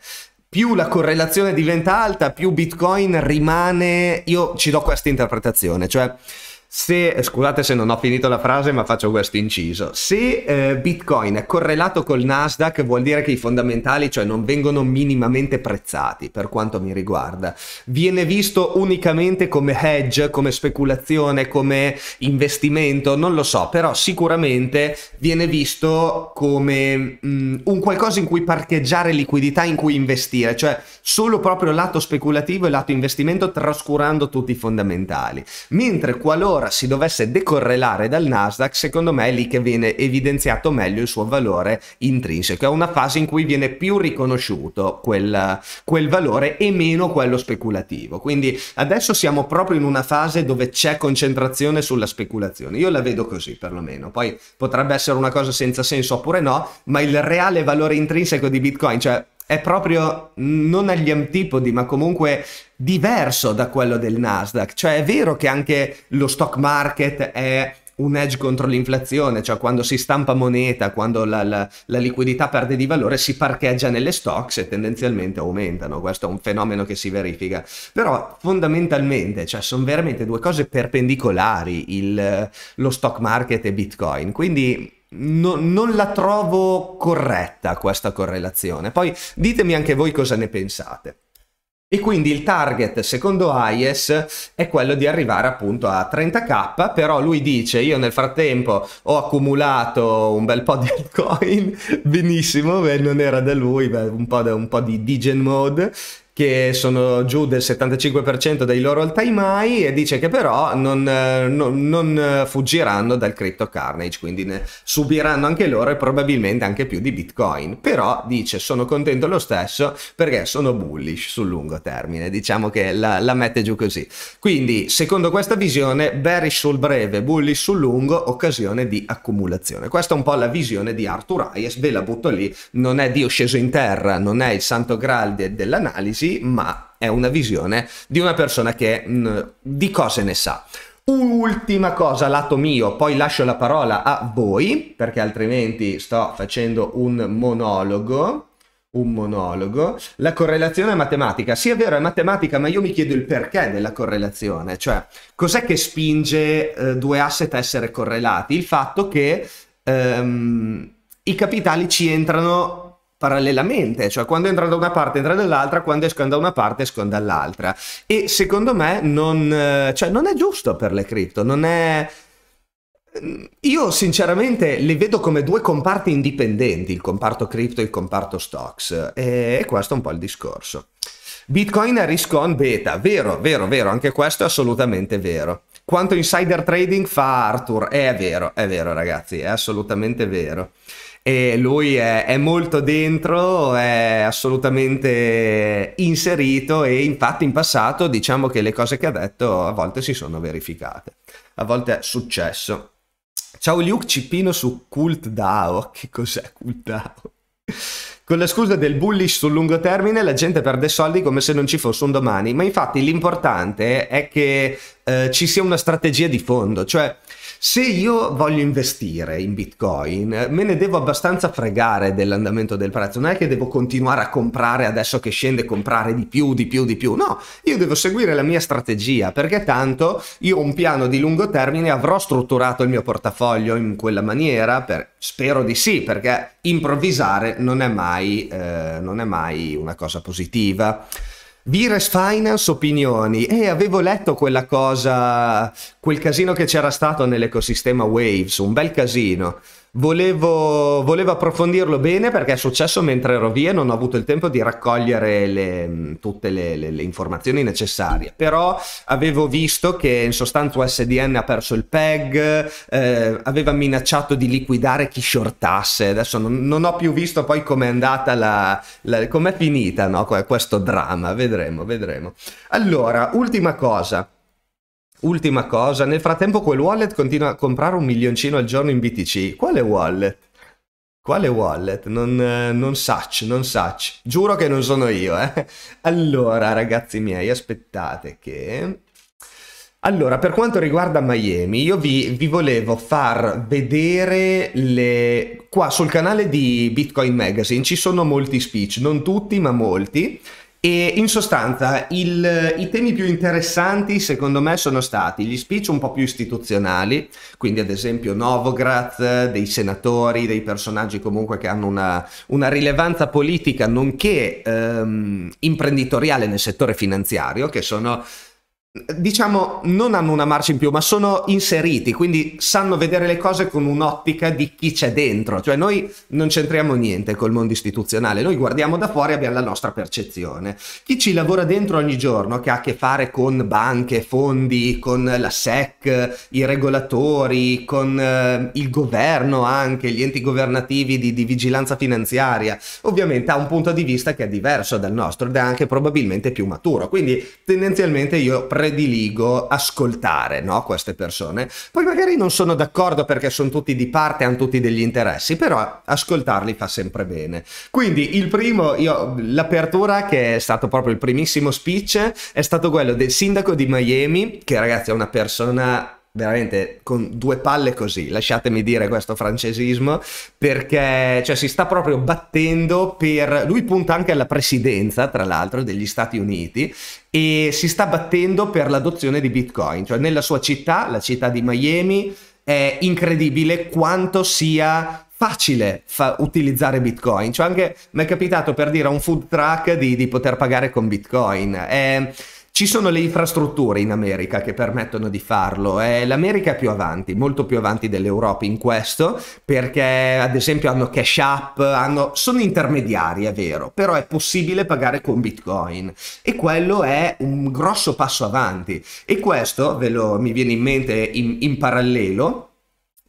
più la correlazione diventa alta, più Bitcoin rimane. Io ci do questa interpretazione, cioè se, eh, scusate se non ho finito la frase ma faccio questo inciso, se eh, Bitcoin è correlato col Nasdaq vuol dire che i fondamentali cioè non vengono minimamente prezzati per quanto mi riguarda, viene visto unicamente come hedge, come speculazione, come investimento, non lo so, però sicuramente viene visto come mh, mm, un qualcosa in cui parcheggiare liquidità, in cui investire, cioè solo proprio lato speculativo e lato investimento trascurando tutti i fondamentali, mentre qualora ora si dovesse decorrelare dal Nasdaq, secondo me è lì che viene evidenziato meglio il suo valore intrinseco. È una fase in cui viene più riconosciuto quel, quel valore e meno quello speculativo. Quindi adesso siamo proprio in una fase dove c'è concentrazione sulla speculazione. Io la vedo così perlomeno. Poi potrebbe essere una cosa senza senso oppure no, ma il reale valore intrinseco di Bitcoin, cioè è proprio non agli antipodi, ma comunque diverso da quello del Nasdaq. Cioè è vero che anche lo stock market è un edge contro l'inflazione, cioè quando si stampa moneta, quando la, la, la, liquidità perde di valore, si parcheggia nelle stocks e tendenzialmente aumentano. Questo è un fenomeno che si verifica. Però fondamentalmente, cioè, sono veramente due cose perpendicolari, il, lo stock market e Bitcoin. Quindi No, non la trovo corretta questa correlazione. Poi ditemi anche voi cosa ne pensate. E quindi il target, secondo IES, è quello di arrivare appunto a 30k, però lui dice io nel frattempo ho accumulato un bel po' di altcoin, benissimo, beh, non era da lui, beh, un po', da, un po di degen mode, che sono giù del 75% dei loro all-time high e dice che però non, eh, non, non eh, fuggiranno dal crypto carnage, quindi subiranno anche loro e probabilmente anche più di Bitcoin. Però dice sono contento lo stesso perché sono bullish sul lungo termine, diciamo che la, la mette giù così. Quindi secondo questa visione bearish sul breve, bullish sul lungo, occasione di accumulazione. Questa è un po' la visione di Arthur Hayes, ve la butto lì, non è Dio sceso in terra, non è il santo graal de, dell'analisi, sì, ma è una visione di una persona che mh, mm, di cose ne sa. Ultima cosa, lato mio, poi lascio la parola a voi, perché altrimenti sto facendo un monologo. Un monologo. La correlazione è matematica. Sì, è vero, è matematica, ma io mi chiedo il perché della correlazione. Cioè, cos'è che spinge eh, due asset a essere correlati? Il fatto che ehm, i capitali ci entrano parallelamente, cioè quando entrano da una parte entrano dall'altra, quando escono da una parte escono dall'altra. E secondo me non, eh, cioè, non è giusto per le cripto, non è... Mm, io sinceramente le vedo come due comparti indipendenti, il comparto cripto e il comparto stocks, e questo è un po' il discorso. Bitcoin a risk beta, vero, vero, vero, anche questo è assolutamente vero. Quanto insider trading fa Arthur? Eh, è vero, è vero ragazzi, è assolutamente vero e lui è, è, molto dentro, è assolutamente inserito e infatti in passato diciamo che le cose che ha detto a volte si sono verificate, a volte è successo. Ciao Luke Cipino su Cult DAO, che cos'è Cult DAO? Con la scusa del bullish sul lungo termine, la gente perde soldi come se non ci fosse un domani. Ma infatti l'importante è che eh, ci sia una strategia di fondo, cioè se io voglio investire in Bitcoin, me ne devo abbastanza fregare dell'andamento del prezzo, non è che devo continuare a comprare adesso che scende, comprare di più, di più, di più, no, io devo seguire la mia strategia perché tanto io ho un piano di lungo termine, avrò strutturato il mio portafoglio in quella maniera, per... spero di sì, perché improvvisare non è mai, eh, non è mai una cosa positiva. Vires Finance opinioni. E eh, avevo letto quella cosa, quel casino che c'era stato nell'ecosistema Waves, un bel casino. Volevo, volevo, approfondirlo bene perché è successo mentre ero via e non ho avuto il tempo di raccogliere le, mm, tutte le, le, le, informazioni necessarie. Però avevo visto che in sostanza USDN ha perso il PEG, eh, aveva minacciato di liquidare chi shortasse. Adesso non, non ho più visto poi com'è andata la, la com'è finita no? questo dramma. Vedremo, vedremo. Allora, ultima cosa. Ultima cosa, nel frattempo quel wallet continua a comprare un milioncino al giorno in BTC. Quale wallet? Quale wallet? Non, eh, non saccio, non saccio. Giuro che non sono io, eh. Allora, ragazzi miei, aspettate che... Allora, per quanto riguarda Miami, io vi, vi, volevo far vedere le... Qua sul canale di Bitcoin Magazine ci sono molti speech, non tutti ma molti. E in sostanza il, i temi più interessanti secondo me sono stati gli speech un po' più istituzionali, quindi ad esempio Novogratz, dei senatori, dei personaggi comunque che hanno una, una rilevanza politica nonché ehm, imprenditoriale nel settore finanziario, che sono diciamo, non hanno una marcia in più, ma sono inseriti, quindi sanno vedere le cose con un'ottica di chi c'è dentro. Cioè noi non c'entriamo niente col mondo istituzionale, noi guardiamo da fuori e abbiamo la nostra percezione. Chi ci lavora dentro ogni giorno, che ha a che fare con banche, fondi, con la SEC, i regolatori, con eh, il governo anche, gli enti governativi di, di vigilanza finanziaria, ovviamente ha un punto di vista che è diverso dal nostro ed è anche probabilmente più maturo. Quindi tendenzialmente io pre- prediligo ascoltare no, queste persone. Poi magari non sono d'accordo perché sono tutti di parte, hanno tutti degli interessi, però ascoltarli fa sempre bene. Quindi il primo, io, l'apertura che è stato proprio il primissimo speech è stato quello del sindaco di Miami, che ragazzi è una persona veramente con due palle così, lasciatemi dire questo francesismo, perché cioè, si sta proprio battendo per... Lui punta anche alla presidenza, tra l'altro, degli Stati Uniti e si sta battendo per l'adozione di Bitcoin, cioè nella sua città, la città di Miami, è incredibile quanto sia facile fa- utilizzare Bitcoin. Cioè anche mi è capitato per dire a un food truck di, di poter pagare con Bitcoin. È ehm, ci sono le infrastrutture in America che permettono di farlo, eh, l'America è più avanti, molto più avanti dell'Europa in questo, perché ad esempio hanno cash App, hanno... sono intermediari, è vero, però è possibile pagare con Bitcoin e quello è un grosso passo avanti e questo, ve lo, mi viene in mente in, in parallelo,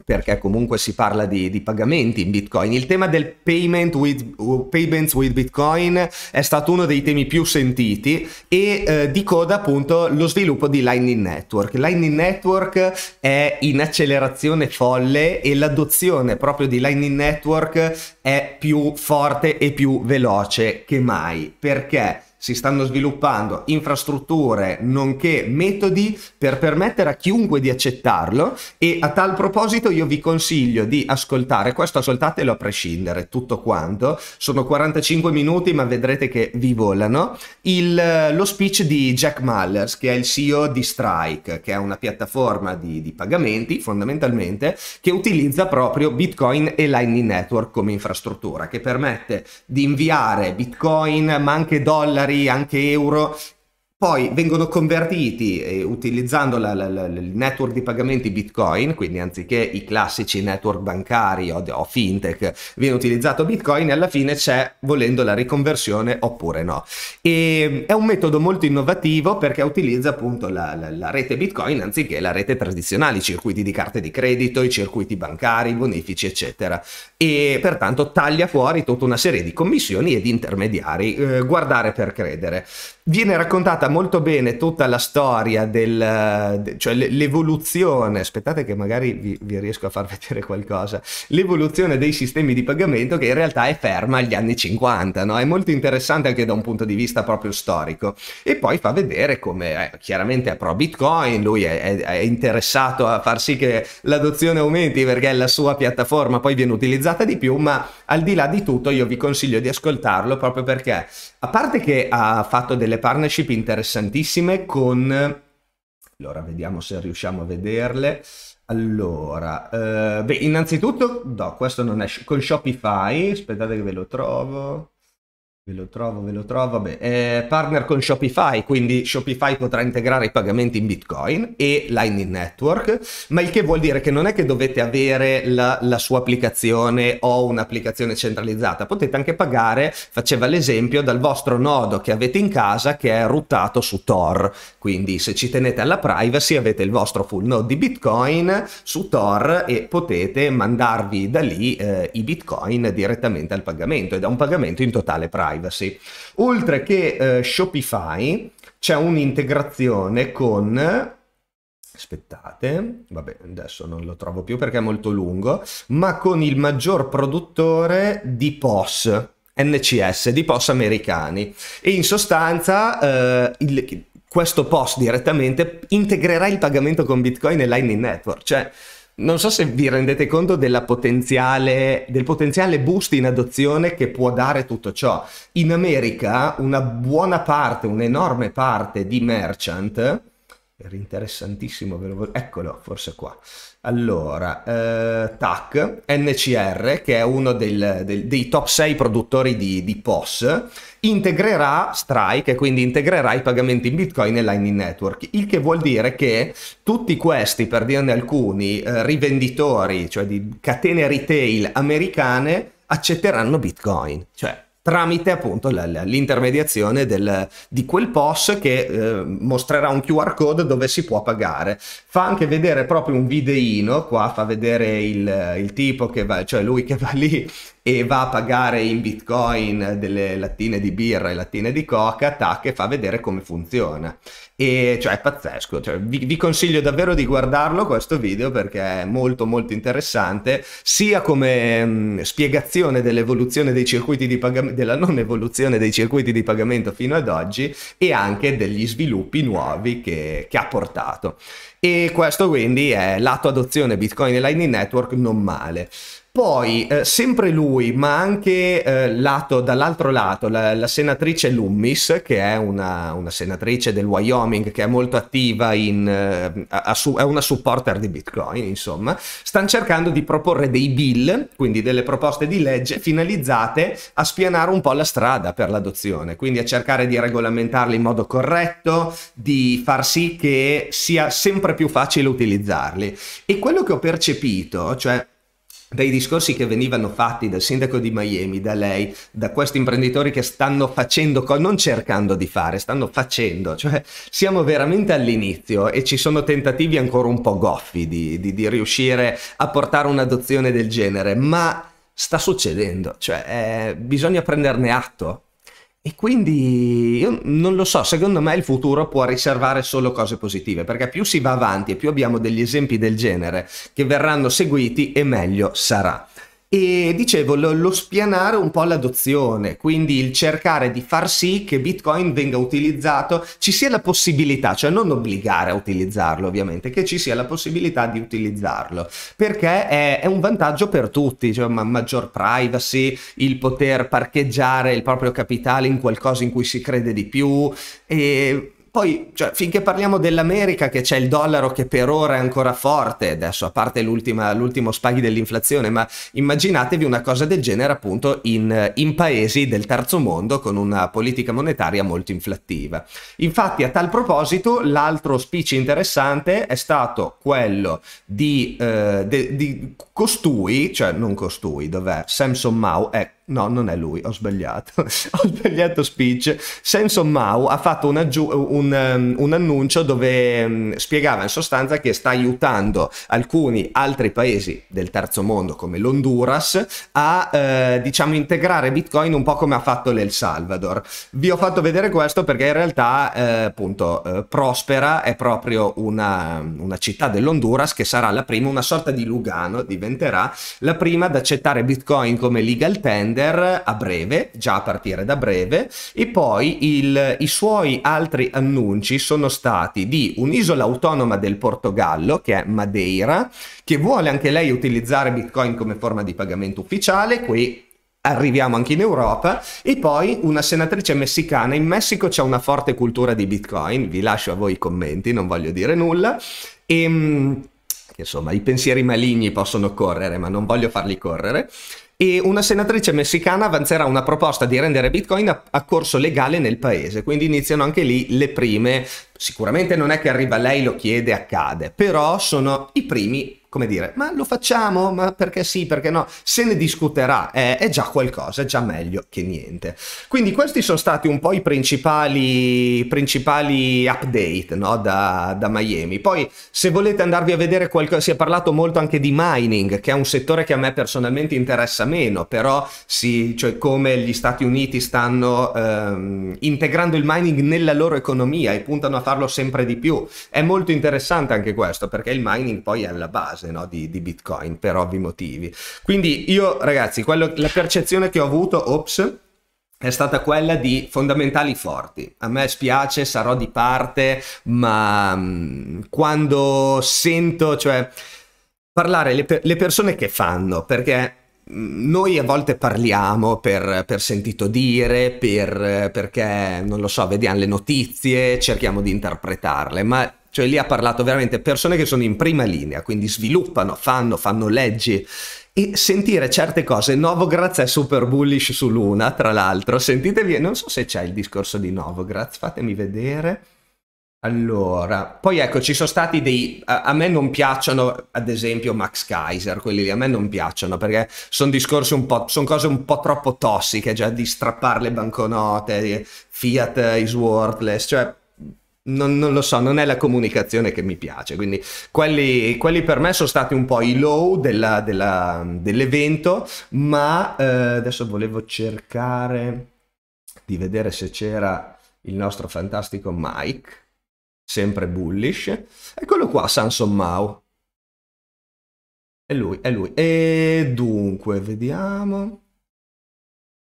perché comunque si parla di, di, pagamenti in Bitcoin. Il tema del payment with, payments with Bitcoin è stato uno dei temi più sentiti e eh, di coda appunto lo sviluppo di Lightning Network. Lightning Network è in accelerazione folle e l'adozione proprio di Lightning Network è più forte e più veloce che mai. Perché? si stanno sviluppando infrastrutture nonché metodi per permettere a chiunque di accettarlo e a tal proposito io vi consiglio di ascoltare, questo ascoltatelo a prescindere, tutto quanto, sono 45 minuti ma vedrete che vi volano, il, lo speech di Jack Mallers che è il CEO di Strike, che è una piattaforma di, di pagamenti fondamentalmente che utilizza proprio Bitcoin e Lightning Network come infrastruttura, che permette di inviare Bitcoin ma anche dollari dollari, anche euro poi vengono convertiti eh, utilizzando la, la, la, il network di pagamenti Bitcoin, quindi anziché i classici network bancari o, o, fintech, viene utilizzato Bitcoin e alla fine c'è volendo la riconversione oppure no. E è un metodo molto innovativo perché utilizza appunto la, rete Bitcoin anziché la rete tradizionale, i circuiti di carte di credito, i circuiti bancari, i bonifici eccetera. E pertanto taglia fuori tutta una serie di commissioni e di intermediari, eh, guardare per credere viene raccontata molto bene tutta la storia del, cioè l'evoluzione, aspettate che magari vi, vi, riesco a far vedere qualcosa, l'evoluzione dei sistemi di pagamento che in realtà è ferma agli anni 50, no? è molto interessante anche da un punto di vista proprio storico e poi fa vedere come eh, chiaramente è pro Bitcoin, lui è, è, è, interessato a far sì che l'adozione aumenti perché è la sua piattaforma poi viene utilizzata di più, ma al di là di tutto io vi consiglio di ascoltarlo proprio perché a parte che ha fatto delle delle partnership interessantissime con... Allora, vediamo se riusciamo a vederle. Allora, eh, beh, innanzitutto, no, questo non è con Shopify, aspettate che ve lo trovo. Ve lo trovo, ve lo trovo, vabbè. Eh, partner con Shopify, quindi Shopify potrà integrare i pagamenti in Bitcoin e Lightning Network, ma il che vuol dire che non è che dovete avere la, la sua applicazione o un'applicazione centralizzata, potete anche pagare, faceva l'esempio, dal vostro nodo che avete in casa che è routato su Tor, quindi se ci tenete alla privacy avete il vostro full node di Bitcoin su Tor e potete mandarvi da lì eh, i Bitcoin direttamente al pagamento ed è un pagamento in totale privacy privacy. Oltre che eh, Shopify c'è un'integrazione con aspettate, vabbè adesso non lo trovo più perché è molto lungo, ma con il maggior produttore di POS, NCS, di POS americani. E in sostanza eh, il, questo POS direttamente integrerà il pagamento con Bitcoin e Lightning Network, cioè non so se vi rendete conto potenziale, del potenziale boost in adozione che può dare tutto ciò. In America una buona parte, un'enorme parte di merchant, era interessantissimo, ve lo voglio... eccolo, forse qua, allora, eh, TAC, NCR, che è uno del, del, dei top 6 produttori di, di, POS, integrerà Strike e quindi integrerà i pagamenti in Bitcoin e Lightning Network, il che vuol dire che tutti questi, per dirne alcuni, eh, rivenditori, cioè di catene retail americane, accetteranno Bitcoin. Cioè, tramite appunto l'intermediazione del, di quel POS che eh, mostrerà un QR code dove si può pagare. Fa anche vedere proprio un videino, qua fa vedere il, il tipo che va, cioè lui che va lì e va a pagare in bitcoin delle lattine di birra e lattine di coca, tac, e fa vedere come funziona. E cioè è pazzesco, cioè, vi, vi, consiglio davvero di guardarlo questo video perché è molto molto interessante, sia come mh, spiegazione dell'evoluzione dei circuiti di pagamento, della non evoluzione dei circuiti di pagamento fino ad oggi e anche degli sviluppi nuovi che, che ha portato. E questo quindi è lato adozione Bitcoin e Lightning Network non male. Poi, eh, sempre lui, ma anche eh, lato, dall'altro lato, la, la, senatrice Lummis, che è una, una, senatrice del Wyoming che è molto attiva in... Eh, a, a su, è una supporter di Bitcoin, insomma, stanno cercando di proporre dei bill, quindi delle proposte di legge finalizzate a spianare un po' la strada per l'adozione, quindi a cercare di regolamentarli in modo corretto, di far sì che sia sempre più facile utilizzarli. E quello che ho percepito, cioè dai discorsi che venivano fatti dal sindaco di Miami, da lei, da questi imprenditori che stanno facendo, co- non cercando di fare, stanno facendo, cioè siamo veramente all'inizio e ci sono tentativi ancora un po' goffi di, di, di riuscire a portare un'adozione del genere, ma sta succedendo, cioè eh, bisogna prenderne atto e quindi io non lo so, secondo me il futuro può riservare solo cose positive, perché più si va avanti e più abbiamo degli esempi del genere che verranno seguiti e meglio sarà. E dicevo, lo, lo, spianare un po' l'adozione, quindi il cercare di far sì che Bitcoin venga utilizzato, ci sia la possibilità, cioè non obbligare a utilizzarlo ovviamente, che ci sia la possibilità di utilizzarlo, perché è, è un vantaggio per tutti, cioè ma, maggior privacy, il poter parcheggiare il proprio capitale in qualcosa in cui si crede di più e poi, cioè, finché parliamo dell'America, che c'è il dollaro che per ora è ancora forte, adesso a parte l'ultimo spaghi dell'inflazione, ma immaginatevi una cosa del genere appunto in, in, paesi del terzo mondo con una politica monetaria molto inflattiva. Infatti a tal proposito l'altro speech interessante è stato quello di, eh, de, di costui, cioè non costui, dov'è? Samson Mao, ecco No, non è lui, ho sbagliato. ho sbagliato speech. Samson Mao ha fatto un, aggi- un, ehm, un annuncio dove um, spiegava in sostanza che sta aiutando alcuni altri paesi del terzo mondo, come l'Honduras, a eh, diciamo integrare Bitcoin un po' come ha fatto l'El Salvador. Vi ho fatto vedere questo perché in realtà, eh, appunto, eh, Prospera è proprio una, una città dell'Honduras che sarà la prima, una sorta di Lugano, diventerà la prima ad accettare Bitcoin come legal tender Pretender a breve, già a partire da breve, e poi il, i suoi altri annunci sono stati di un'isola autonoma del Portogallo, che è Madeira, che vuole anche lei utilizzare Bitcoin come forma di pagamento ufficiale, qui arriviamo anche in Europa e poi una senatrice messicana in Messico c'è una forte cultura di bitcoin vi lascio a voi i commenti non voglio dire nulla ehm, e insomma i pensieri maligni possono correre ma non voglio farli correre e una senatrice messicana avanzerà una proposta di rendere Bitcoin a, corso legale nel paese, quindi iniziano anche lì le prime, sicuramente non è che arriva lei, lo chiede, accade, però sono i primi come dire, ma lo facciamo? Ma perché sì, perché no? Se ne discuterà, è, è già qualcosa, è già meglio che niente. Quindi questi sono stati un po' i principali, principali update no? da, da Miami. Poi se volete andarvi a vedere qualcosa, si è parlato molto anche di mining, che è un settore che a me personalmente interessa meno, però sì, cioè come gli Stati Uniti stanno ehm, integrando il mining nella loro economia e puntano a farlo sempre di più. È molto interessante anche questo, perché il mining poi è alla base base no, di, di, Bitcoin per ovvi motivi. Quindi io ragazzi, quello, la percezione che ho avuto, ops, è stata quella di fondamentali forti. A me spiace, sarò di parte, ma quando sento, cioè, parlare le, le persone che fanno, perché noi a volte parliamo per, per sentito dire, per, perché, non lo so, vediamo le notizie, cerchiamo di interpretarle, ma cioè lì ha parlato veramente persone che sono in prima linea, quindi sviluppano, fanno, fanno leggi e sentire certe cose. Novogratz è super bullish su Luna, tra l'altro. Sentitevi, non so se c'è il discorso di Novogratz, fatemi vedere. Allora, poi ecco, ci sono stati dei... A, a, me non piacciono, ad esempio, Max Kaiser, quelli lì, a me non piacciono, perché sono discorsi un po'... sono cose un po' troppo tossiche, già di strappare le banconote, Fiat is worthless, cioè non, non, lo so, non è la comunicazione che mi piace. Quindi quelli, quelli per me sono stati un po' i low della, della, dell'evento, ma eh, adesso volevo cercare di vedere se c'era il nostro fantastico Mike, sempre bullish. Eccolo qua, Sanson Mao. È lui, è lui. E dunque, vediamo.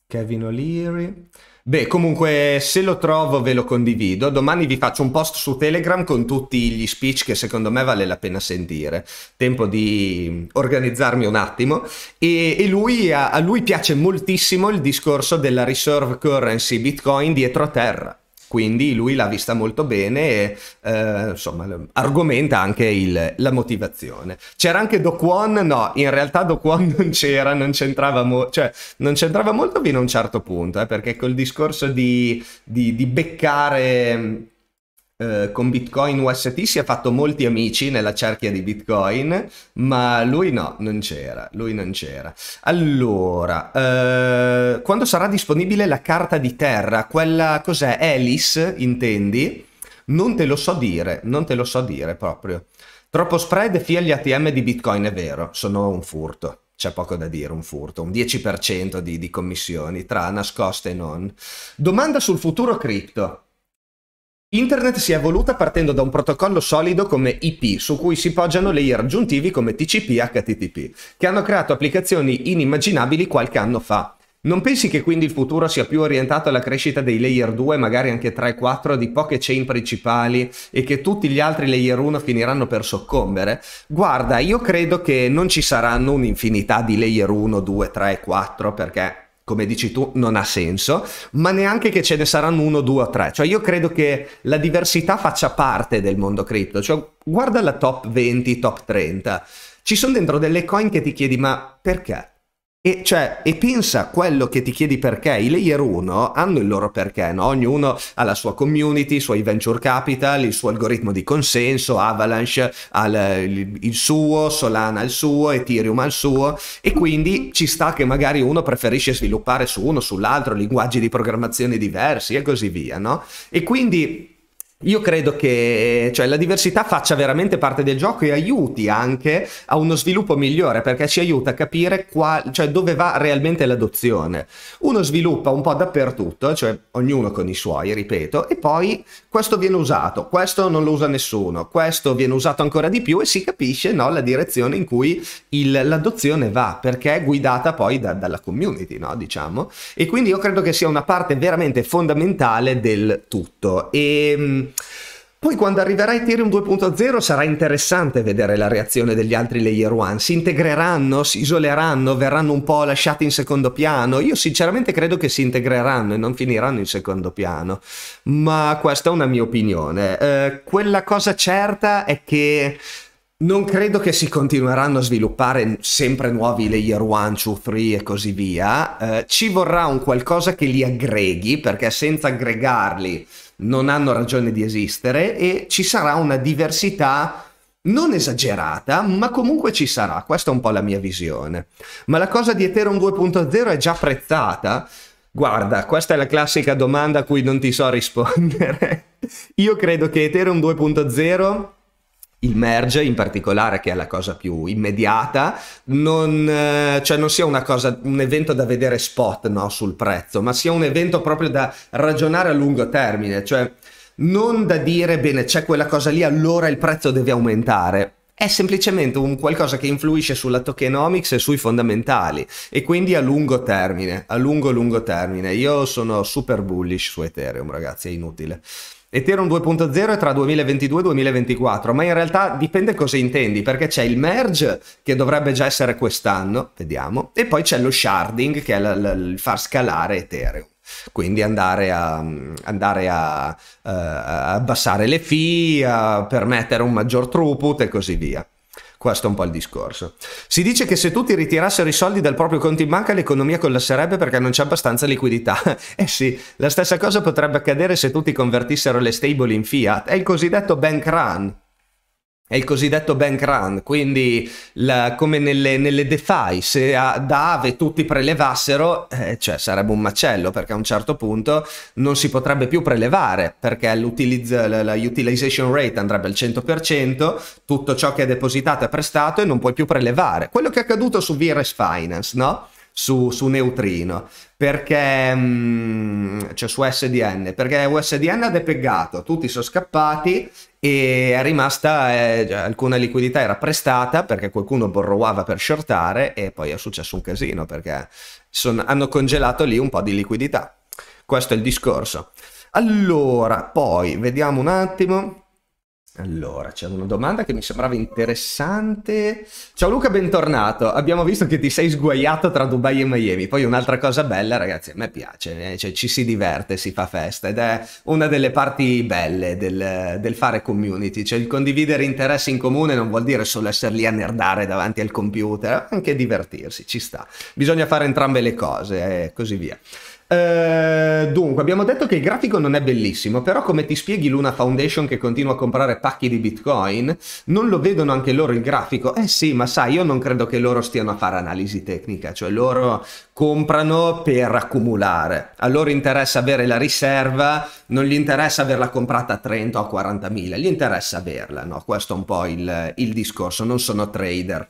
Kevin O'Leary. Beh, comunque se lo trovo ve lo condivido. Domani vi faccio un post su Telegram con tutti gli speech che secondo me vale la pena sentire. Tempo di organizzarmi un attimo. E, e lui, a, a lui piace moltissimo il discorso della reserve currency Bitcoin dietro a terra quindi lui l'ha vista molto bene e eh, insomma argomenta anche il, la motivazione. C'era anche Do Kwon? No, in realtà Do Kwon non c'era, non c'entrava, mo- cioè, non c'entrava molto fino a un certo punto, eh, perché col discorso di, di, di beccare eh, con Bitcoin UST si è fatto molti amici nella cerchia di Bitcoin, ma lui no, non c'era, lui non c'era. Allora, eh, quando sarà disponibile la carta di terra, quella cos'è? Alice, intendi? Non te lo so dire, non te lo so dire proprio. Troppo spread e gli ATM di Bitcoin, è vero, sono un furto c'è poco da dire, un furto, un 10% di, di, commissioni tra nascoste e non. Domanda sul futuro cripto. Internet si è evoluta partendo da un protocollo solido come IP, su cui si poggiano layer aggiuntivi come TCP e HTTP, che hanno creato applicazioni inimmaginabili qualche anno fa. Non pensi che quindi il futuro sia più orientato alla crescita dei layer 2, magari anche 3, 4 di poche chain principali e che tutti gli altri layer 1 finiranno per soccombere? Guarda, io credo che non ci saranno un'infinità di layer 1, 2, 3, 4 perché come dici tu, non ha senso, ma neanche che ce ne saranno uno, due o tre. Cioè io credo che la diversità faccia parte del mondo cripto. Cioè guarda la top 20, top 30. Ci sono dentro delle coin che ti chiedi ma perché? E, cioè, e, pensa quello che ti chiedi perché. I layer 1 hanno il loro perché, no? ognuno ha la sua community, i suoi venture capital, il suo algoritmo di consenso, Avalanche ha il, il suo, Solana ha il suo, Ethereum ha il suo e quindi ci sta che magari uno preferisce sviluppare su uno, sull'altro, linguaggi di programmazione diversi e così via. No? E quindi io credo che cioè, la diversità faccia veramente parte del gioco e aiuti anche a uno sviluppo migliore perché ci aiuta a capire qual, cioè, dove va realmente l'adozione. Uno sviluppa un po' dappertutto, cioè ognuno con i suoi, ripeto, e poi questo viene usato, questo non lo usa nessuno, questo viene usato ancora di più e si capisce no, la direzione in cui il, l'adozione va perché è guidata poi da, dalla community, no, diciamo. E quindi io credo che sia una parte veramente fondamentale del tutto. E, ehm, poi quando arriverà Ethereum 2.0 sarà interessante vedere la reazione degli altri layer 1, si integreranno, si isoleranno, verranno un po' lasciati in secondo piano, io sinceramente credo che si integreranno e non finiranno in secondo piano, ma questa è una mia opinione. Eh, quella cosa certa è che non credo che si continueranno a sviluppare sempre nuovi layer 1, 2, 3 e così via, eh, ci vorrà un qualcosa che li aggreghi perché senza aggregarli non hanno ragione di esistere e ci sarà una diversità non esagerata, ma comunque ci sarà. Questa è un po' la mia visione. Ma la cosa di Ethereum 2.0 è già prezzata? Guarda, questa è la classica domanda a cui non ti so rispondere. Io credo che Ethereum 2.0 il merge in particolare, che è la cosa più immediata, non, eh, cioè non sia cosa, un evento da vedere spot no, sul prezzo, ma sia un evento proprio da ragionare a lungo termine, cioè non da dire bene c'è quella cosa lì, allora il prezzo deve aumentare. È semplicemente un qualcosa che influisce sulla tokenomics e sui fondamentali e quindi a lungo termine, a lungo lungo termine. Io sono super bullish su Ethereum, ragazzi, è inutile. Ethereum 2.0 è tra 2022 e 2024, ma in realtà dipende cosa intendi, perché c'è il merge che dovrebbe già essere quest'anno, vediamo, e poi c'è lo sharding che è il far scalare Ethereum. Quindi andare a, andare a, eh, a abbassare le fee, a permettere un maggior throughput e così via questo è un po' il discorso. Si dice che se tutti ritirassero i soldi dal proprio conto in banca l'economia collasserebbe perché non c'è abbastanza liquidità. eh sì, la stessa cosa potrebbe accadere se tutti convertissero le stable in fiat. È il cosiddetto bank run. È il cosiddetto bank run, quindi la, come nelle, nelle, DeFi, se a, da AVE tutti prelevassero, eh, cioè sarebbe un macello perché a un certo punto non si potrebbe più prelevare perché la, la utilization rate andrebbe al 100%, tutto ciò che è depositato è prestato e non puoi più prelevare. Quello che è accaduto su VRS Finance, no? su, su Neutrino, perché mm, cioè su SDN, perché USDN ha depeggato, tutti sono scappati e è rimasta eh, alcuna liquidità era prestata perché qualcuno borrowava per shortare e poi è successo un casino perché son, hanno congelato lì un po' di liquidità. Questo è il discorso. Allora, poi vediamo un attimo. Allora, c'è una domanda che mi sembrava interessante. Ciao Luca, bentornato. Abbiamo visto che ti sei sguaiato tra Dubai e Miami. Poi un'altra cosa bella, ragazzi, a me piace, eh, cioè, ci si diverte, si fa festa ed è una delle parti belle del, del, fare community, cioè il condividere interessi in comune non vuol dire solo essere lì a nerdare davanti al computer, anche divertirsi, ci sta. Bisogna fare entrambe le cose eh, e eh? così via. Eh, dunque, abbiamo detto che il grafico non è bellissimo, però come ti spieghi Luna Foundation che continua a comprare pacchi di Bitcoin, non lo vedono anche loro il grafico? Eh sì, ma sai, io non credo che loro stiano a fare analisi tecnica, cioè loro comprano per accumulare. A loro interessa avere la riserva, non gli interessa averla comprata a 30 o a 40 mila, gli interessa averla, no? Questo è un po' il, il discorso, non sono trader.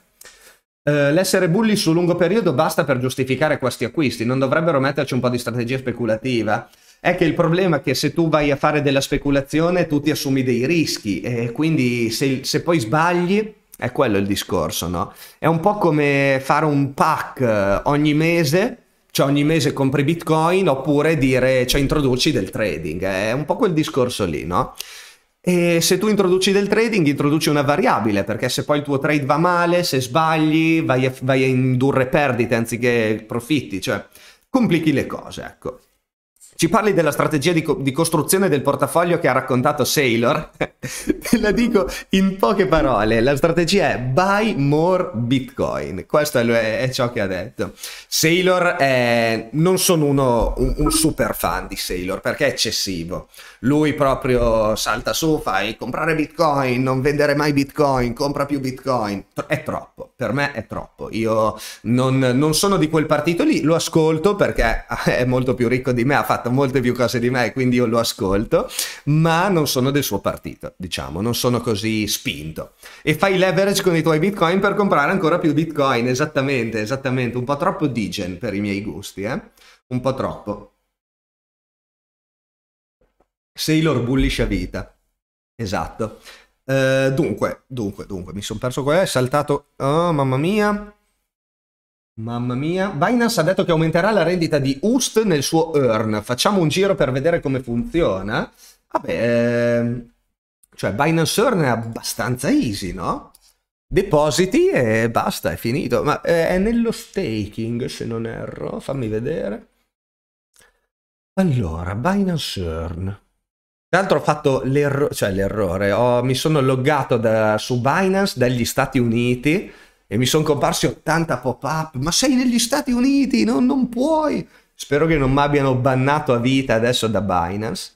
Eh, l'essere bulli sul lungo periodo basta per giustificare questi acquisti, non dovrebbero metterci un po' di strategia speculativa. È che il problema è che se tu vai a fare della speculazione tu ti assumi dei rischi e quindi se, se poi sbagli è quello il discorso, no? È un po' come fare un pack eh, ogni mese, cioè ogni mese compri bitcoin oppure dire cioè introduci del trading, eh? è un po' quel discorso lì, no? E se tu introduci del trading, introduci una variabile, perché se poi il tuo trade va male, se sbagli, vai a, vai a indurre perdite anziché profitti, cioè complichi le cose, ecco. Ci parli della strategia di, co di, costruzione del portafoglio che ha raccontato Sailor? Te la dico in poche parole, la strategia è buy more bitcoin, questo è, è ciò che ha detto. Sailor, è... non sono uno, un, un, super fan di Sailor perché è eccessivo, lui proprio salta su, fai comprare bitcoin, non vendere mai bitcoin, compra più bitcoin, è troppo, per me è troppo, io non, non sono di quel partito lì, lo ascolto perché è molto più ricco di me, ha fatto fatto molte più cose di me, quindi io lo ascolto, ma non sono del suo partito, diciamo, non sono così spinto. E fai leverage con i tuoi bitcoin per comprare ancora più bitcoin, esattamente, esattamente, un po' troppo digen per i miei gusti, eh? Un po' troppo. Sailor bullish a vita. Esatto. Uh, dunque, dunque, dunque, mi sono perso qua, è saltato... Oh, mamma mia. Mamma mia, Binance ha detto che aumenterà la rendita di UST nel suo earn. Facciamo un giro per vedere come funziona. Vabbè, ehm, cioè Binance earn è abbastanza easy, no? Depositi e basta, è finito. Ma eh, è nello staking, se non erro. Fammi vedere. Allora, Binance earn. Tra l'altro ho fatto l'errore, cioè l'errore, mi sono loggato da, su Binance dagli Stati Uniti e mi sono comparsi 80 pop-up, ma sei negli Stati Uniti, no? non puoi. Spero che non mi abbiano bannato a vita adesso da Binance.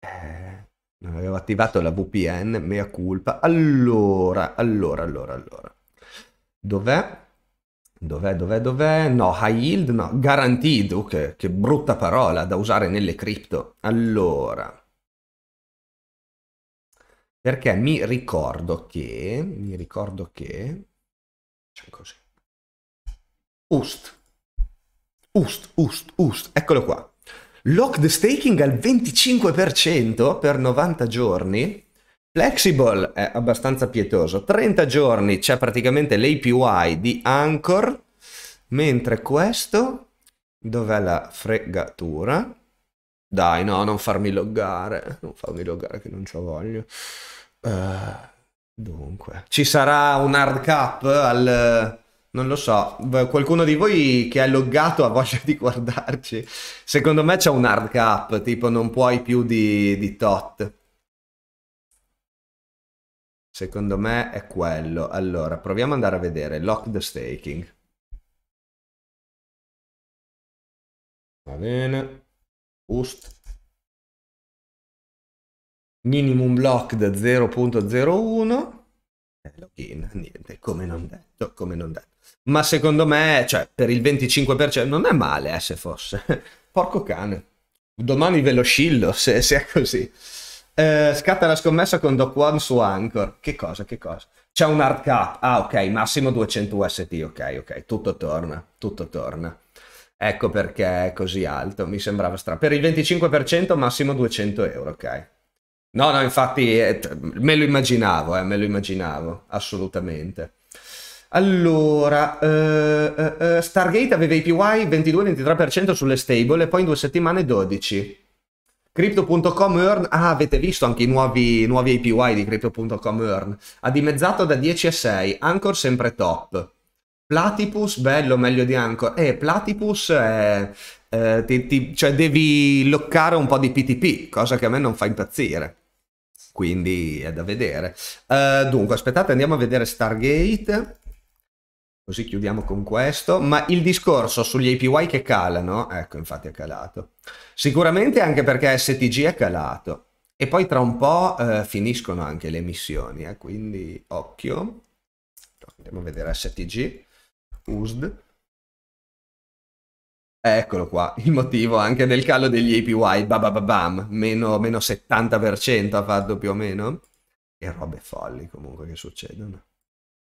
Eh, non avevo attivato la VPN, mea culpa. Allora, allora, allora, allora. Dov'è? Dov'è, dov'è, dov'è? No, high yield, no, garantito, che, che brutta parola da usare nelle cripto. Allora, perché mi ricordo che, mi ricordo che, Facciamo così. Ust. Ust, ust, ust. Eccolo qua. Lock the staking al 25% per 90 giorni. Flexible è abbastanza pietoso. 30 giorni c'è praticamente l'APY di Anchor. Mentre questo... Dov'è la fregatura? Dai, no, non farmi loggare. Non farmi loggare che non ci voglio. Uh, eh, Dunque, ci sarà un hard cap al... Non lo so, qualcuno di voi che è loggato ha voglia di guardarci. Secondo me c'è un hard cap, tipo non puoi più di, di tot. Secondo me è quello. Allora, proviamo ad andare a vedere. Lock the staking. Va bene. Boost minimum block da 0.01 login, niente, come non detto, come non detto. Ma secondo me, cioè, per il 25% non è male, eh, se fosse. Porco cane. Domani ve lo scillo, se, se è così. Eh, scatta la scommessa con Doc One su Anchor. Che cosa, che cosa? C'è un hard cap. Ah, ok, massimo 200 UST, ok, ok. Tutto torna, tutto torna. Ecco perché è così alto, mi sembrava strano. Per il 25% massimo 200 euro, ok. No, no, infatti eh, me lo immaginavo, eh, me lo immaginavo, assolutamente. Allora, eh, eh, eh Stargate aveva APY 22-23% sulle stable e poi in due settimane 12%. Crypto.com Earn, ah, avete visto anche i nuovi, nuovi APY di Crypto.com Earn, ha dimezzato da 10 a 6, Anchor sempre top. Platypus, bello, meglio di Anchor. Eh, Platypus è, eh, ti, ti, cioè devi loccare un po' di PTP, cosa che a me non fa impazzire quindi è da vedere. Uh, dunque, aspettate, andiamo a vedere Stargate, così chiudiamo con questo. Ma il discorso sugli APY che calano, ecco, infatti è calato. Sicuramente anche perché STG è calato. E poi tra un po' uh, finiscono anche le missioni, eh, quindi occhio. Andiamo a vedere STG, USD. Eccolo qua, il motivo anche del calo degli APY, ba ba babababam, meno, meno 70% ha fatto più o meno. E robe folli comunque che succedono.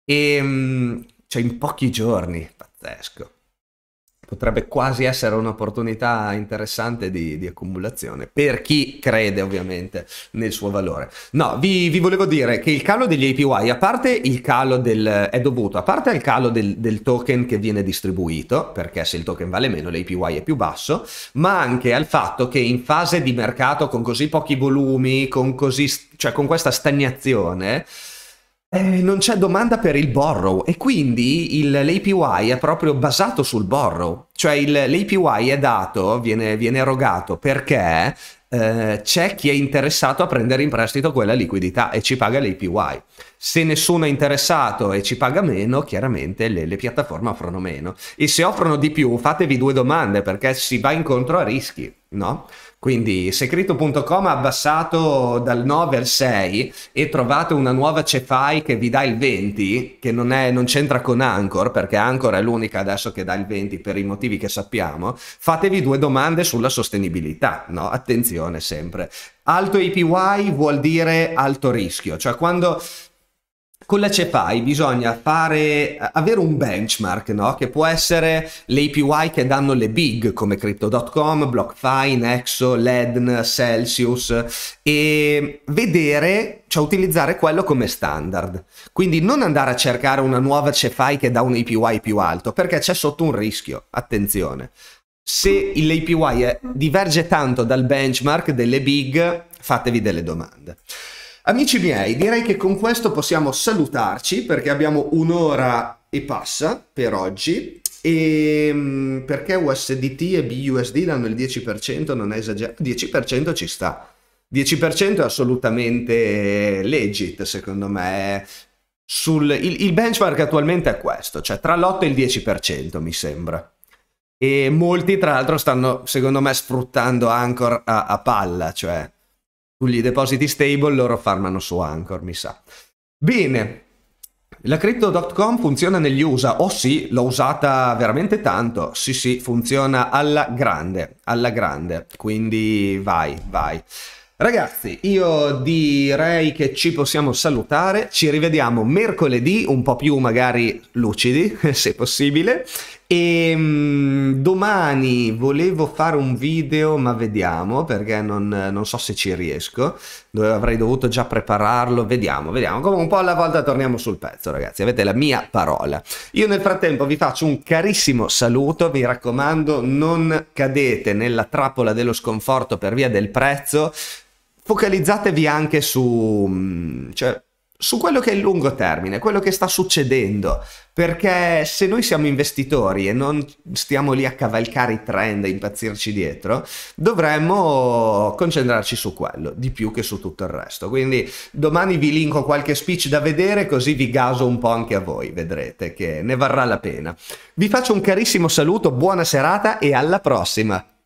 E ehm, cioè in pochi giorni, pazzesco potrebbe quasi essere un'opportunità interessante di, di, accumulazione per chi crede ovviamente nel suo valore. No, vi, vi, volevo dire che il calo degli APY, a parte il calo del... è dovuto, a parte il calo del, del, token che viene distribuito, perché se il token vale meno l'APY è più basso, ma anche al fatto che in fase di mercato con così pochi volumi, con così, cioè con questa stagnazione, eh, non c'è domanda per il borrow e quindi il, l'APY è proprio basato sul borrow, cioè il, l'APY è dato, viene, viene erogato perché eh, c'è chi è interessato a prendere in prestito quella liquidità e ci paga l'APY. Se nessuno è interessato e ci paga meno, chiaramente le, le piattaforme offrono meno. E se offrono di più, fatevi due domande perché si va incontro a rischi, no? Quindi secreto.com ha abbassato dal 9 al 6 e trovate una nuova Cefai che vi dà il 20, che non, è, non c'entra con Anchor, perché Anchor è l'unica adesso che dà il 20 per i motivi che sappiamo. Fatevi due domande sulla sostenibilità, no? Attenzione sempre. Alto APY vuol dire alto rischio, cioè quando con la CEPAI bisogna fare, avere un benchmark no? che può essere le che danno le big come crypto.com, BlockFi, Nexo, LEDN, Celsius e vedere, cioè utilizzare quello come standard. Quindi non andare a cercare una nuova CEPAI che dà un API più alto perché c'è sotto un rischio, attenzione. Se l'API diverge tanto dal benchmark delle big, fatevi delle domande. Amici miei, direi che con questo possiamo salutarci perché abbiamo un'ora e passa per oggi ehm, e perché USDT e BUSD danno il 10%, non è esagerato, 10% ci sta. 10% è assolutamente legit, secondo me. Sul, il, il benchmark attualmente è questo, cioè tra l'8 e il 10% mi sembra e molti tra l'altro stanno secondo me sfruttando Anchor a, a, palla cioè sugli depositi stable loro farmano su Anchor, mi sa. Bene, la crypto.com funziona negli USA? Oh sì, l'ho usata veramente tanto. Sì, sì, funziona alla grande, alla grande. Quindi vai, vai. Ragazzi, io direi che ci possiamo salutare, ci rivediamo mercoledì, un po' più magari lucidi, se possibile, e ehm, domani volevo fare un video, ma vediamo perché non, non so se ci riesco. Dove avrei dovuto già prepararlo. Vediamo, vediamo. Come un po' alla volta torniamo sul pezzo, ragazzi. Avete la mia parola. Io nel frattempo vi faccio un carissimo saluto. Mi raccomando, non cadete nella trappola dello sconforto per via del prezzo. Focalizzatevi anche su. Mm, cioè, su quello che è il lungo termine, quello che sta succedendo, perché se noi siamo investitori e non stiamo lì a cavalcare i trend e impazzirci dietro, dovremmo concentrarci su quello, di più che su tutto il resto. Quindi domani vi linko qualche speech da vedere, così vi gaso un po' anche a voi, vedrete che ne varrà la pena. Vi faccio un carissimo saluto, buona serata e alla prossima!